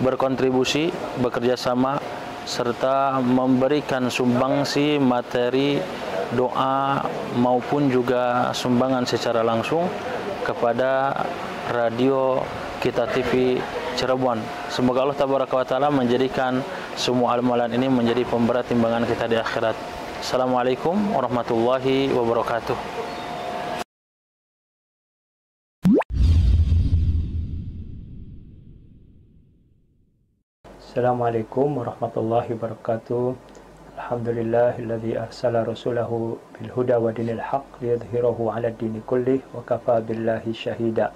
Speaker 2: berkontribusi, bekerja sama, serta memberikan sumbangsi materi,
Speaker 3: doa maupun juga sumbangan secara langsung kepada radio kita TV Cirebon. Semoga Allah Tabaraka wa taala menjadikan semua amalan ini menjadi pemberat timbangan kita di akhirat. Assalamualaikum
Speaker 2: warahmatullahi wabarakatuh.
Speaker 3: Assalamualaikum warahmatullahi wabarakatuh. Alhamdulillahilladzi arsala rasulahu bil huda wa dinil haq liyadhhirahu 'ala dini kullih wa kafa billahi syahida.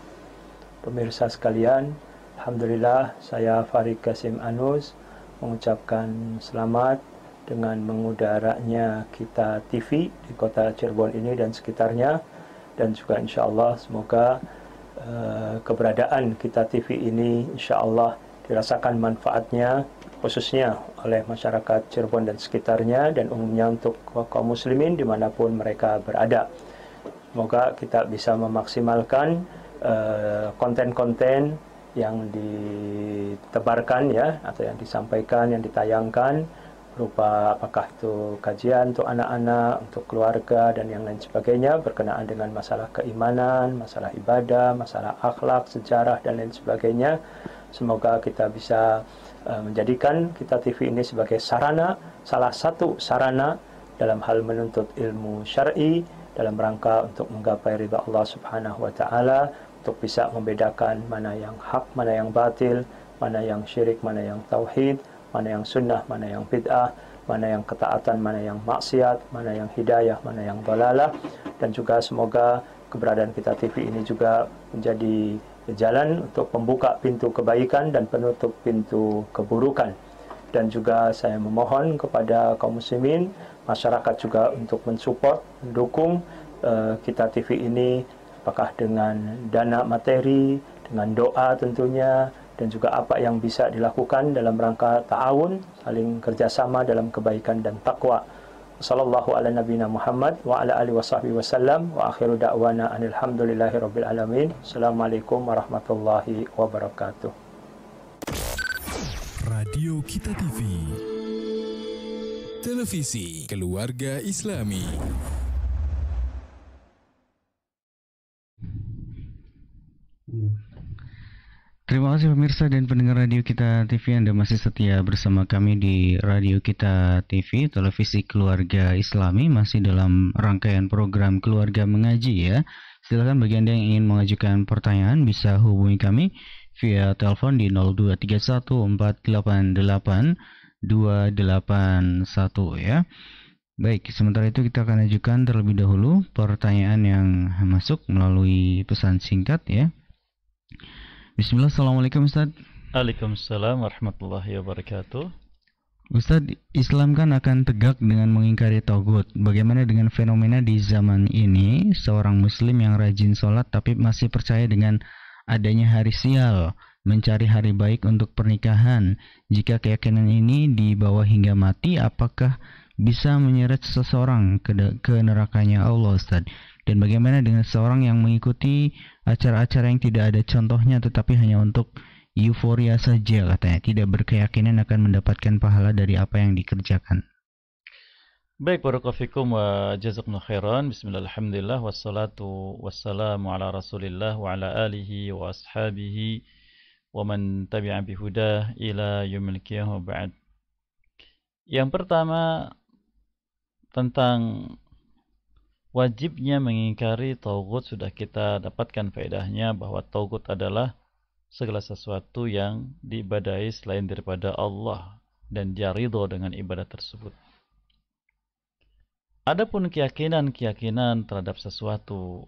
Speaker 3: Pemirsa sekalian, alhamdulillah saya Farid Kasim Anus mengucapkan selamat dengan mengudaranya kita TV di kota Cirebon ini dan sekitarnya dan juga insya Allah semoga uh, keberadaan kita TV ini insya Allah dirasakan manfaatnya khususnya oleh masyarakat Cirebon dan sekitarnya dan umumnya untuk kaum muslimin dimanapun mereka berada. Semoga kita bisa memaksimalkan eh, konten-konten uh, yang ditebarkan ya atau yang disampaikan, yang ditayangkan berupa apakah itu kajian untuk anak-anak, untuk keluarga dan yang lain sebagainya berkenaan dengan masalah keimanan, masalah ibadah, masalah akhlak, sejarah dan lain sebagainya Semoga kita bisa uh, menjadikan kita TV ini sebagai sarana, salah satu sarana dalam hal menuntut ilmu syar'i dalam rangka untuk menggapai ridha Allah Subhanahu wa taala, untuk bisa membedakan mana yang hak, mana yang batil, mana yang syirik, mana yang tauhid, mana yang sunnah, mana yang bid'ah, mana yang ketaatan, mana yang maksiat, mana yang hidayah, mana yang dalalah dan juga semoga keberadaan kita TV ini juga menjadi jalan untuk membuka pintu kebaikan dan penutup pintu keburukan. Dan juga saya memohon kepada kaum muslimin, masyarakat juga untuk mensupport, mendukung uh, kita TV ini apakah dengan dana materi, dengan doa tentunya dan juga apa yang bisa dilakukan dalam rangka ta'awun, saling kerjasama dalam kebaikan dan takwa sallallahu ala nabina Muhammad wa ala alihi wa wasallam wa akhiru da'wana alhamdulillahi rabbil alamin. Assalamualaikum warahmatullahi wabarakatuh.
Speaker 1: Radio Kita TV Televisi Keluarga Islami hmm. Terima kasih pemirsa dan pendengar Radio Kita TV Anda masih setia bersama kami di Radio Kita TV Televisi Keluarga Islami masih dalam rangkaian program Keluarga Mengaji ya. Silahkan bagi Anda yang ingin mengajukan pertanyaan bisa hubungi kami via telepon di 0231488 281 ya. Baik, sementara itu kita akan ajukan terlebih dahulu pertanyaan yang masuk melalui pesan singkat ya. Bismillah, Assalamualaikum Ustaz.
Speaker 2: Waalaikumsalam warahmatullahi wabarakatuh.
Speaker 1: Ustaz, Islam kan akan tegak dengan mengingkari togut. Bagaimana dengan fenomena di zaman ini, seorang muslim yang rajin sholat tapi masih percaya dengan adanya hari sial, mencari hari baik untuk pernikahan. Jika keyakinan ini dibawa hingga mati, apakah bisa menyeret seseorang ke, ke nerakanya Allah, Ustaz? Dan bagaimana dengan seorang yang mengikuti acara-acara yang tidak ada contohnya tetapi hanya untuk euforia saja katanya, tidak berkeyakinan akan mendapatkan pahala dari apa yang dikerjakan.
Speaker 2: Baik, barakofikum wa jazakumullah khairan. Bismillahirrahmanirrahim. Wassalatu wassalamu ala rasulillah wa ala alihi wa ashabihi wa man tabi'a bihudah ila yumil qiyamah ba'd. Yang pertama tentang wajibnya mengingkari taugut sudah kita dapatkan faedahnya bahwa taugut adalah segala sesuatu yang diibadai selain daripada Allah dan dia ridho dengan ibadah tersebut. Adapun keyakinan-keyakinan terhadap sesuatu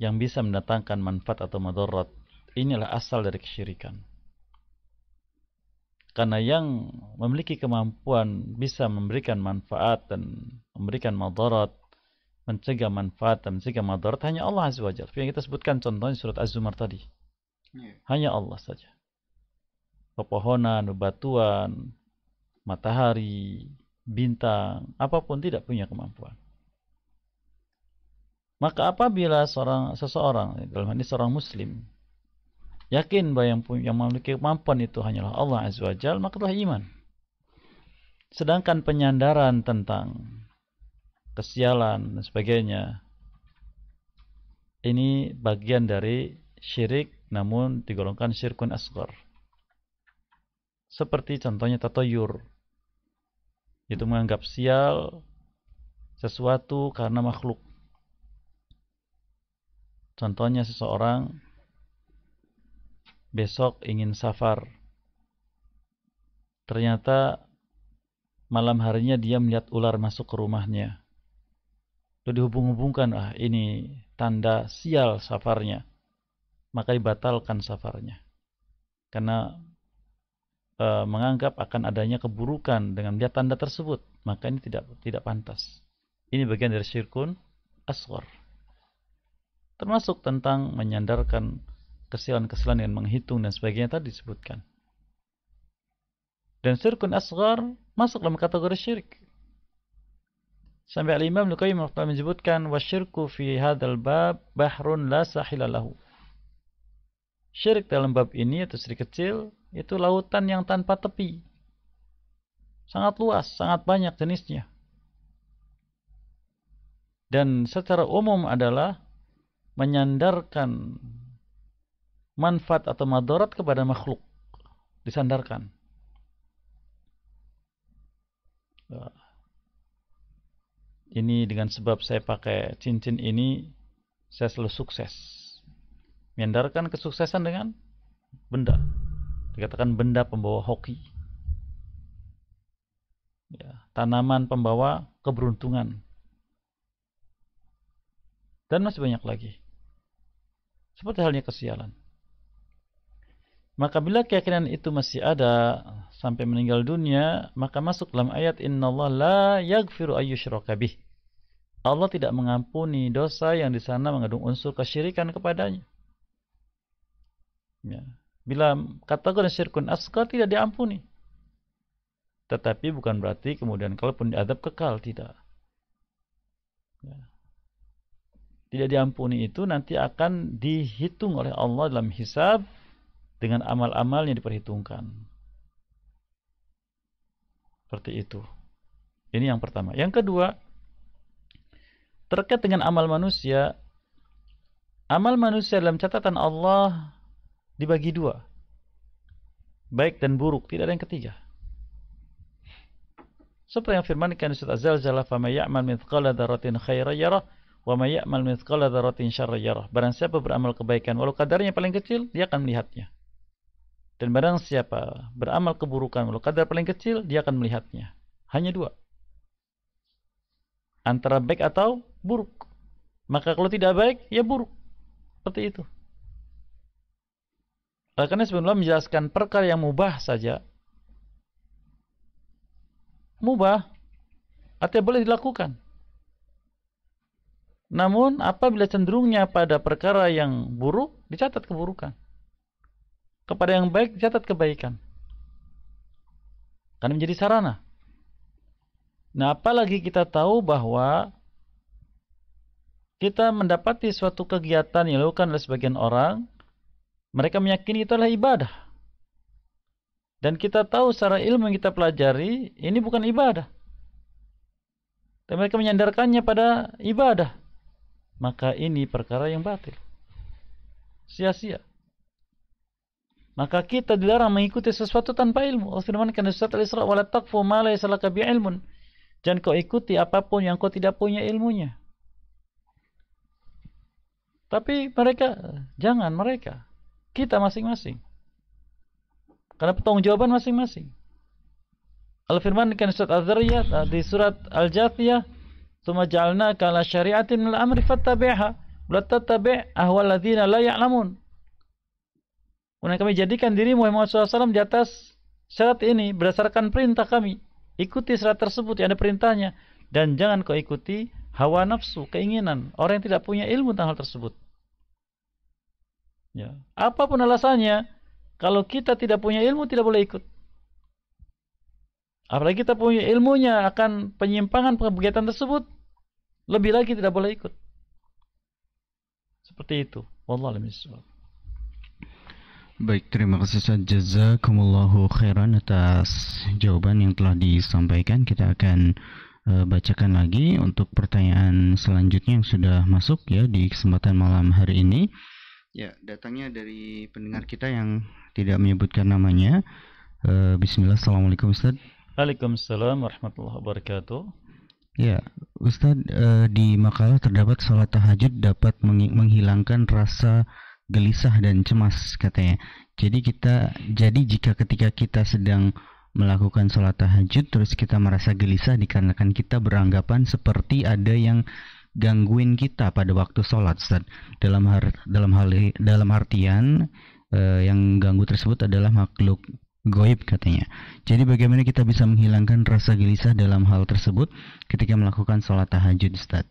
Speaker 2: yang bisa mendatangkan manfaat atau madarat, inilah asal dari kesyirikan. Karena yang memiliki kemampuan bisa memberikan manfaat dan memberikan madarat mencegah manfaat dan mencegah madarat hanya Allah Azza wa Jalla. Yang kita sebutkan contohnya surat Az-Zumar tadi. Iya. Hanya Allah saja. Pepohonan, bebatuan, matahari, bintang, apapun tidak punya kemampuan. Maka apabila seorang seseorang dalam hal ini seorang muslim yakin bahwa yang, yang memiliki kemampuan itu hanyalah Allah Azza wa maka telah iman. Sedangkan penyandaran tentang kesialan dan sebagainya. Ini bagian dari syirik namun digolongkan syirkun asgar. Seperti contohnya tatoyur. Itu menganggap sial sesuatu karena makhluk. Contohnya seseorang besok ingin safar. Ternyata malam harinya dia melihat ular masuk ke rumahnya. Lalu dihubung-hubungkan, ah ini tanda sial safarnya. Maka dibatalkan safarnya. Karena e, menganggap akan adanya keburukan dengan melihat tanda tersebut. Maka ini tidak tidak pantas. Ini bagian dari syirkun aswar. Termasuk tentang menyandarkan kesalahan-kesalahan dengan menghitung dan sebagainya tadi disebutkan. Dan syirkun asgar masuk dalam kategori syirik. Sampai Imam Luqayyim menyebutkan wasyirku fi hadal bab bahrun la sahilalahu. Syirik dalam bab ini atau syirik kecil itu lautan yang tanpa tepi. Sangat luas, sangat banyak jenisnya. Dan secara umum adalah menyandarkan manfaat atau madarat kepada makhluk. Disandarkan. Nah ini dengan sebab saya pakai cincin ini saya selalu sukses menyandarkan kesuksesan dengan benda dikatakan benda pembawa hoki ya, tanaman pembawa keberuntungan dan masih banyak lagi seperti halnya kesialan maka bila keyakinan itu masih ada sampai meninggal dunia, maka masuk dalam ayat Allah la yaghfiru ayyushrokabih. Allah tidak mengampuni dosa yang di sana mengandung unsur kesyirikan kepadanya. Ya. Bila kategori syirkun asgar tidak diampuni. Tetapi bukan berarti kemudian kalaupun diadab kekal tidak. Ya. Tidak diampuni itu nanti akan dihitung oleh Allah dalam hisab dengan amal-amal yang diperhitungkan. Seperti itu. Ini yang pertama. Yang kedua, terkait dengan amal manusia, amal manusia dalam catatan Allah dibagi dua. Baik dan buruk, tidak ada yang ketiga. Seperti yang firmankan Ustaz Azal-Zala, فَمَا يَعْمَلْ مِثْقَلَ ذَرَةٍ خَيْرًا يَرَهُ وَمَا يَعْمَلْ مِثْقَلَ ذَرَةٍ شَرًّا yarah. Barang siapa beramal kebaikan, walau kadarnya paling kecil, dia akan melihatnya. Dan barang siapa beramal keburukan walau kadar paling kecil, dia akan melihatnya. Hanya dua. Antara baik atau buruk. Maka kalau tidak baik, ya buruk. Seperti itu. karena sebenarnya menjelaskan perkara yang mubah saja. Mubah. Artinya boleh dilakukan. Namun apabila cenderungnya pada perkara yang buruk, dicatat keburukan. Kepada yang baik catat kebaikan. Karena menjadi sarana. Nah, apalagi kita tahu bahwa kita mendapati suatu kegiatan yang dilakukan oleh sebagian orang, mereka meyakini itu adalah ibadah. Dan kita tahu secara ilmu yang kita pelajari, ini bukan ibadah. Dan mereka menyandarkannya pada ibadah. Maka ini perkara yang batil. Sia-sia. Maka kita dilarang mengikuti sesuatu tanpa ilmu. Allah firmankan di surat Al-Isra, "Wala taqfu ma laysa ilmun. Jangan kau ikuti apapun yang kau tidak punya ilmunya. Tapi mereka jangan mereka. Kita masing-masing. Karena pertanggung jawaban masing-masing. Al firman kan surat Az-Zariyat ah, di surat Al-Jathiyah, "Tsumma ja'alnaka syariatinul syari'atin min al-amri fattabi'ha, la tattabi' la ya'lamun." Kemudian kami jadikan diri Muhammad SAW di atas syarat ini berdasarkan perintah kami. Ikuti syarat tersebut yang ada perintahnya. Dan jangan kau ikuti hawa nafsu, keinginan. Orang yang tidak punya ilmu tentang hal tersebut. Ya. Apapun alasannya, kalau kita tidak punya ilmu tidak boleh ikut. Apalagi kita punya ilmunya akan penyimpangan kegiatan tersebut. Lebih lagi tidak boleh ikut. Seperti itu. Wallahualam
Speaker 1: Baik, terima kasih Ustaz Jazakumullahu khairan atas jawaban yang telah disampaikan. Kita akan e, bacakan lagi untuk pertanyaan selanjutnya yang sudah masuk ya di kesempatan malam hari ini. Ya, datangnya dari pendengar kita yang tidak menyebutkan namanya. E, Bismillah, Assalamualaikum Ustaz.
Speaker 2: Waalaikumsalam warahmatullahi wabarakatuh.
Speaker 1: Ya, Ustaz e, di makalah terdapat sholat tahajud dapat menghilangkan rasa gelisah dan cemas katanya. Jadi kita jadi jika ketika kita sedang melakukan sholat tahajud terus kita merasa gelisah dikarenakan kita beranggapan seperti ada yang gangguin kita pada waktu sholat Ustaz. dalam har, dalam hal dalam artian eh, yang ganggu tersebut adalah makhluk goib katanya. Jadi bagaimana kita bisa menghilangkan rasa gelisah dalam hal tersebut ketika melakukan sholat tahajud Ustaz?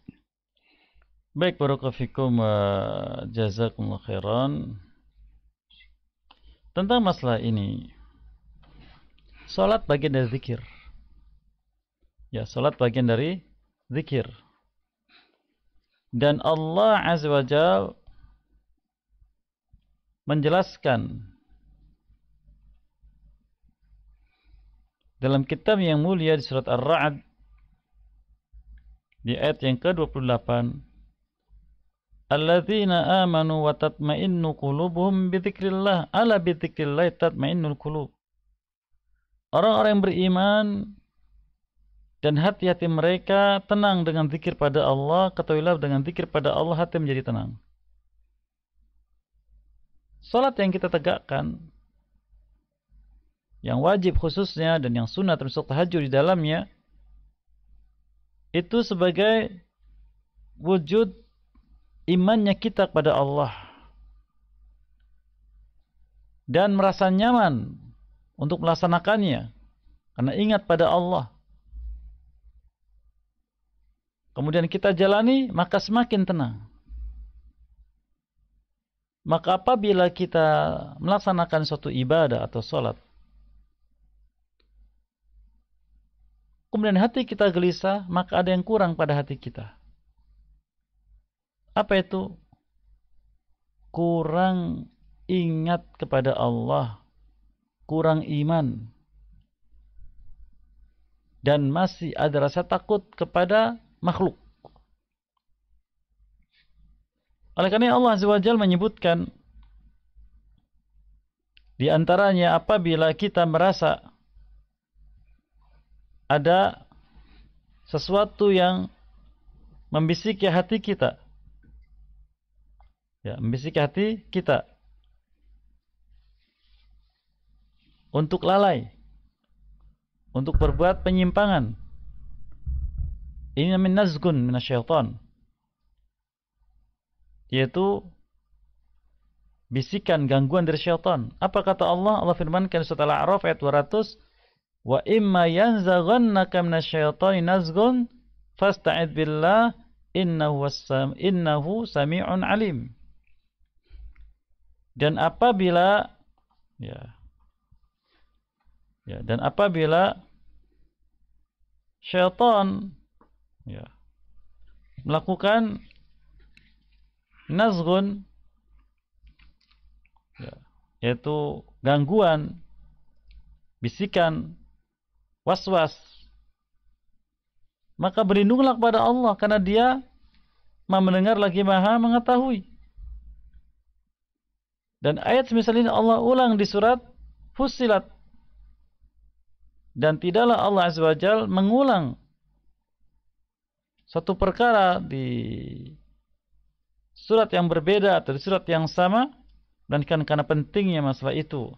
Speaker 2: Baik barakafikum wa eh, jazakumullah khairan. Tentang masalah ini. Salat bagian dari zikir. Ya, salat bagian dari zikir. Dan Allah Azza wa Jal menjelaskan dalam kitab yang mulia di surat Ar-Ra'd di ayat yang ke-28 Alladzina amanu wa tatma'innu qulubuhum bi Ala bi dzikrillah tatma'innul qulub. Orang-orang yang beriman dan hati-hati mereka tenang dengan zikir pada Allah, ketahuilah dengan zikir pada Allah hati menjadi tenang. Salat yang kita tegakkan yang wajib khususnya dan yang sunnah termasuk tahajud di dalamnya itu sebagai wujud imannya kita kepada Allah dan merasa nyaman untuk melaksanakannya karena ingat pada Allah. Kemudian kita jalani maka semakin tenang. Maka apabila kita melaksanakan suatu ibadah atau sholat, kemudian hati kita gelisah, maka ada yang kurang pada hati kita. Apa itu? Kurang ingat kepada Allah, kurang iman, dan masih ada rasa takut kepada makhluk. Oleh karena Allah swt menyebutkan di antaranya apabila kita merasa ada sesuatu yang membisiki hati kita ya, membisiki hati kita untuk lalai, untuk berbuat penyimpangan. Ini namanya nazgun minasyaiton. Yaitu bisikan gangguan dari syaitan. Apa kata Allah? Allah firmankan surat Al-A'raf ayat 200, "Wa imma yanzaghannaka minasyaitani nazgun fasta'id billah innahu was innahu sami'un alim." Dan apabila ya ya dan apabila syaitan ya melakukan nazgun ya, yaitu gangguan bisikan was -was, maka berlindunglah kepada Allah karena dia mendengar lagi maha mengetahui dan ayat semisal ini Allah ulang di surat Fussilat. Dan tidaklah Allah Azza wa Jal mengulang satu perkara di surat yang berbeda atau di surat yang sama dan kan karena pentingnya masalah itu.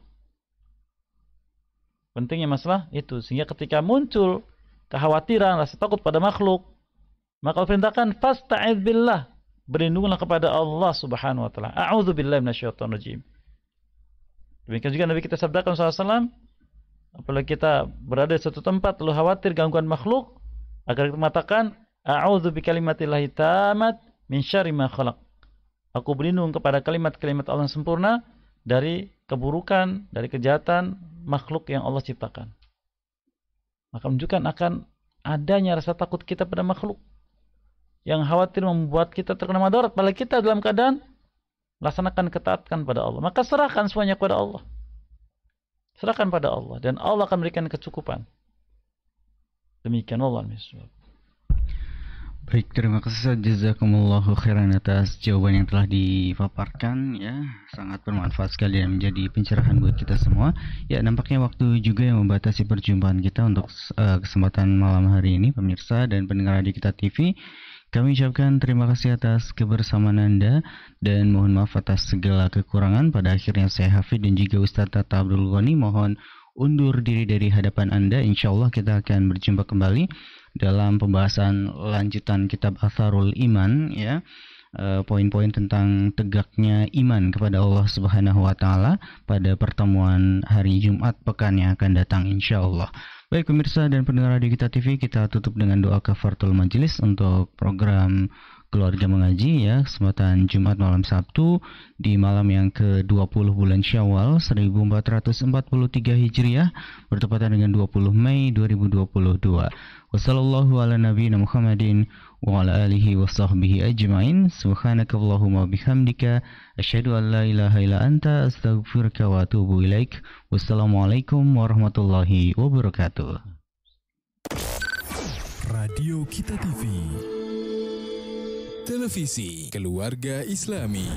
Speaker 2: Pentingnya masalah itu sehingga ketika muncul kekhawatiran, rasa takut pada makhluk, maka perintahkan fasta'id billah berlindunglah kepada Allah Subhanahu wa taala. A'udzu billahi minasyaitonir rajim. Demikian juga Nabi kita sabdakan SAW apalagi kita berada di suatu tempat lalu khawatir gangguan makhluk agar kita mengatakan a'udzu bikalimatillahi tamat min syarri ma khalaq. Aku berlindung kepada kalimat-kalimat Allah yang sempurna dari keburukan, dari kejahatan makhluk yang Allah ciptakan. Maka menunjukkan akan adanya rasa takut kita pada makhluk yang khawatir membuat kita terkena madarat pada kita dalam keadaan laksanakan ketaatkan pada Allah. Maka serahkan semuanya kepada Allah. Serahkan pada Allah dan Allah akan memberikan kecukupan. Demikian Allah misal.
Speaker 1: Baik, terima kasih jazakumullahu khairan atas jawaban yang telah dipaparkan ya. Sangat bermanfaat sekali dan menjadi pencerahan buat kita semua. Ya, nampaknya waktu juga yang membatasi perjumpaan kita untuk uh, kesempatan malam hari ini pemirsa dan pendengar di kita TV. Kami ucapkan terima kasih atas kebersamaan Anda dan mohon maaf atas segala kekurangan. Pada akhirnya saya Hafid dan juga Ustaz Tata Abdul Ghani mohon undur diri dari hadapan Anda. Insya Allah kita akan berjumpa kembali dalam pembahasan lanjutan kitab Atharul Iman ya. Eh, poin-poin tentang tegaknya iman kepada Allah Subhanahu wa Ta'ala pada pertemuan hari Jumat pekan yang akan datang, insya Allah. Baik pemirsa dan pendengar Radio Kita TV, kita tutup dengan doa kafaratul majelis untuk program keluarga mengaji ya, kesempatan Jumat malam Sabtu di malam yang ke-20 bulan Syawal 1443 Hijriah bertepatan dengan 20 Mei 2022. Wassalamualaikum warahmatullahi wabarakatuh. وعلى آله وصحبه أجمعين سبحانك اللهم وبحمدك أشهد أن لا إله إلا أنت أستغفرك وأتوب إليك والسلام عليكم ورحمة الله وبركاته Radio Kita TV Televisi Keluarga Islami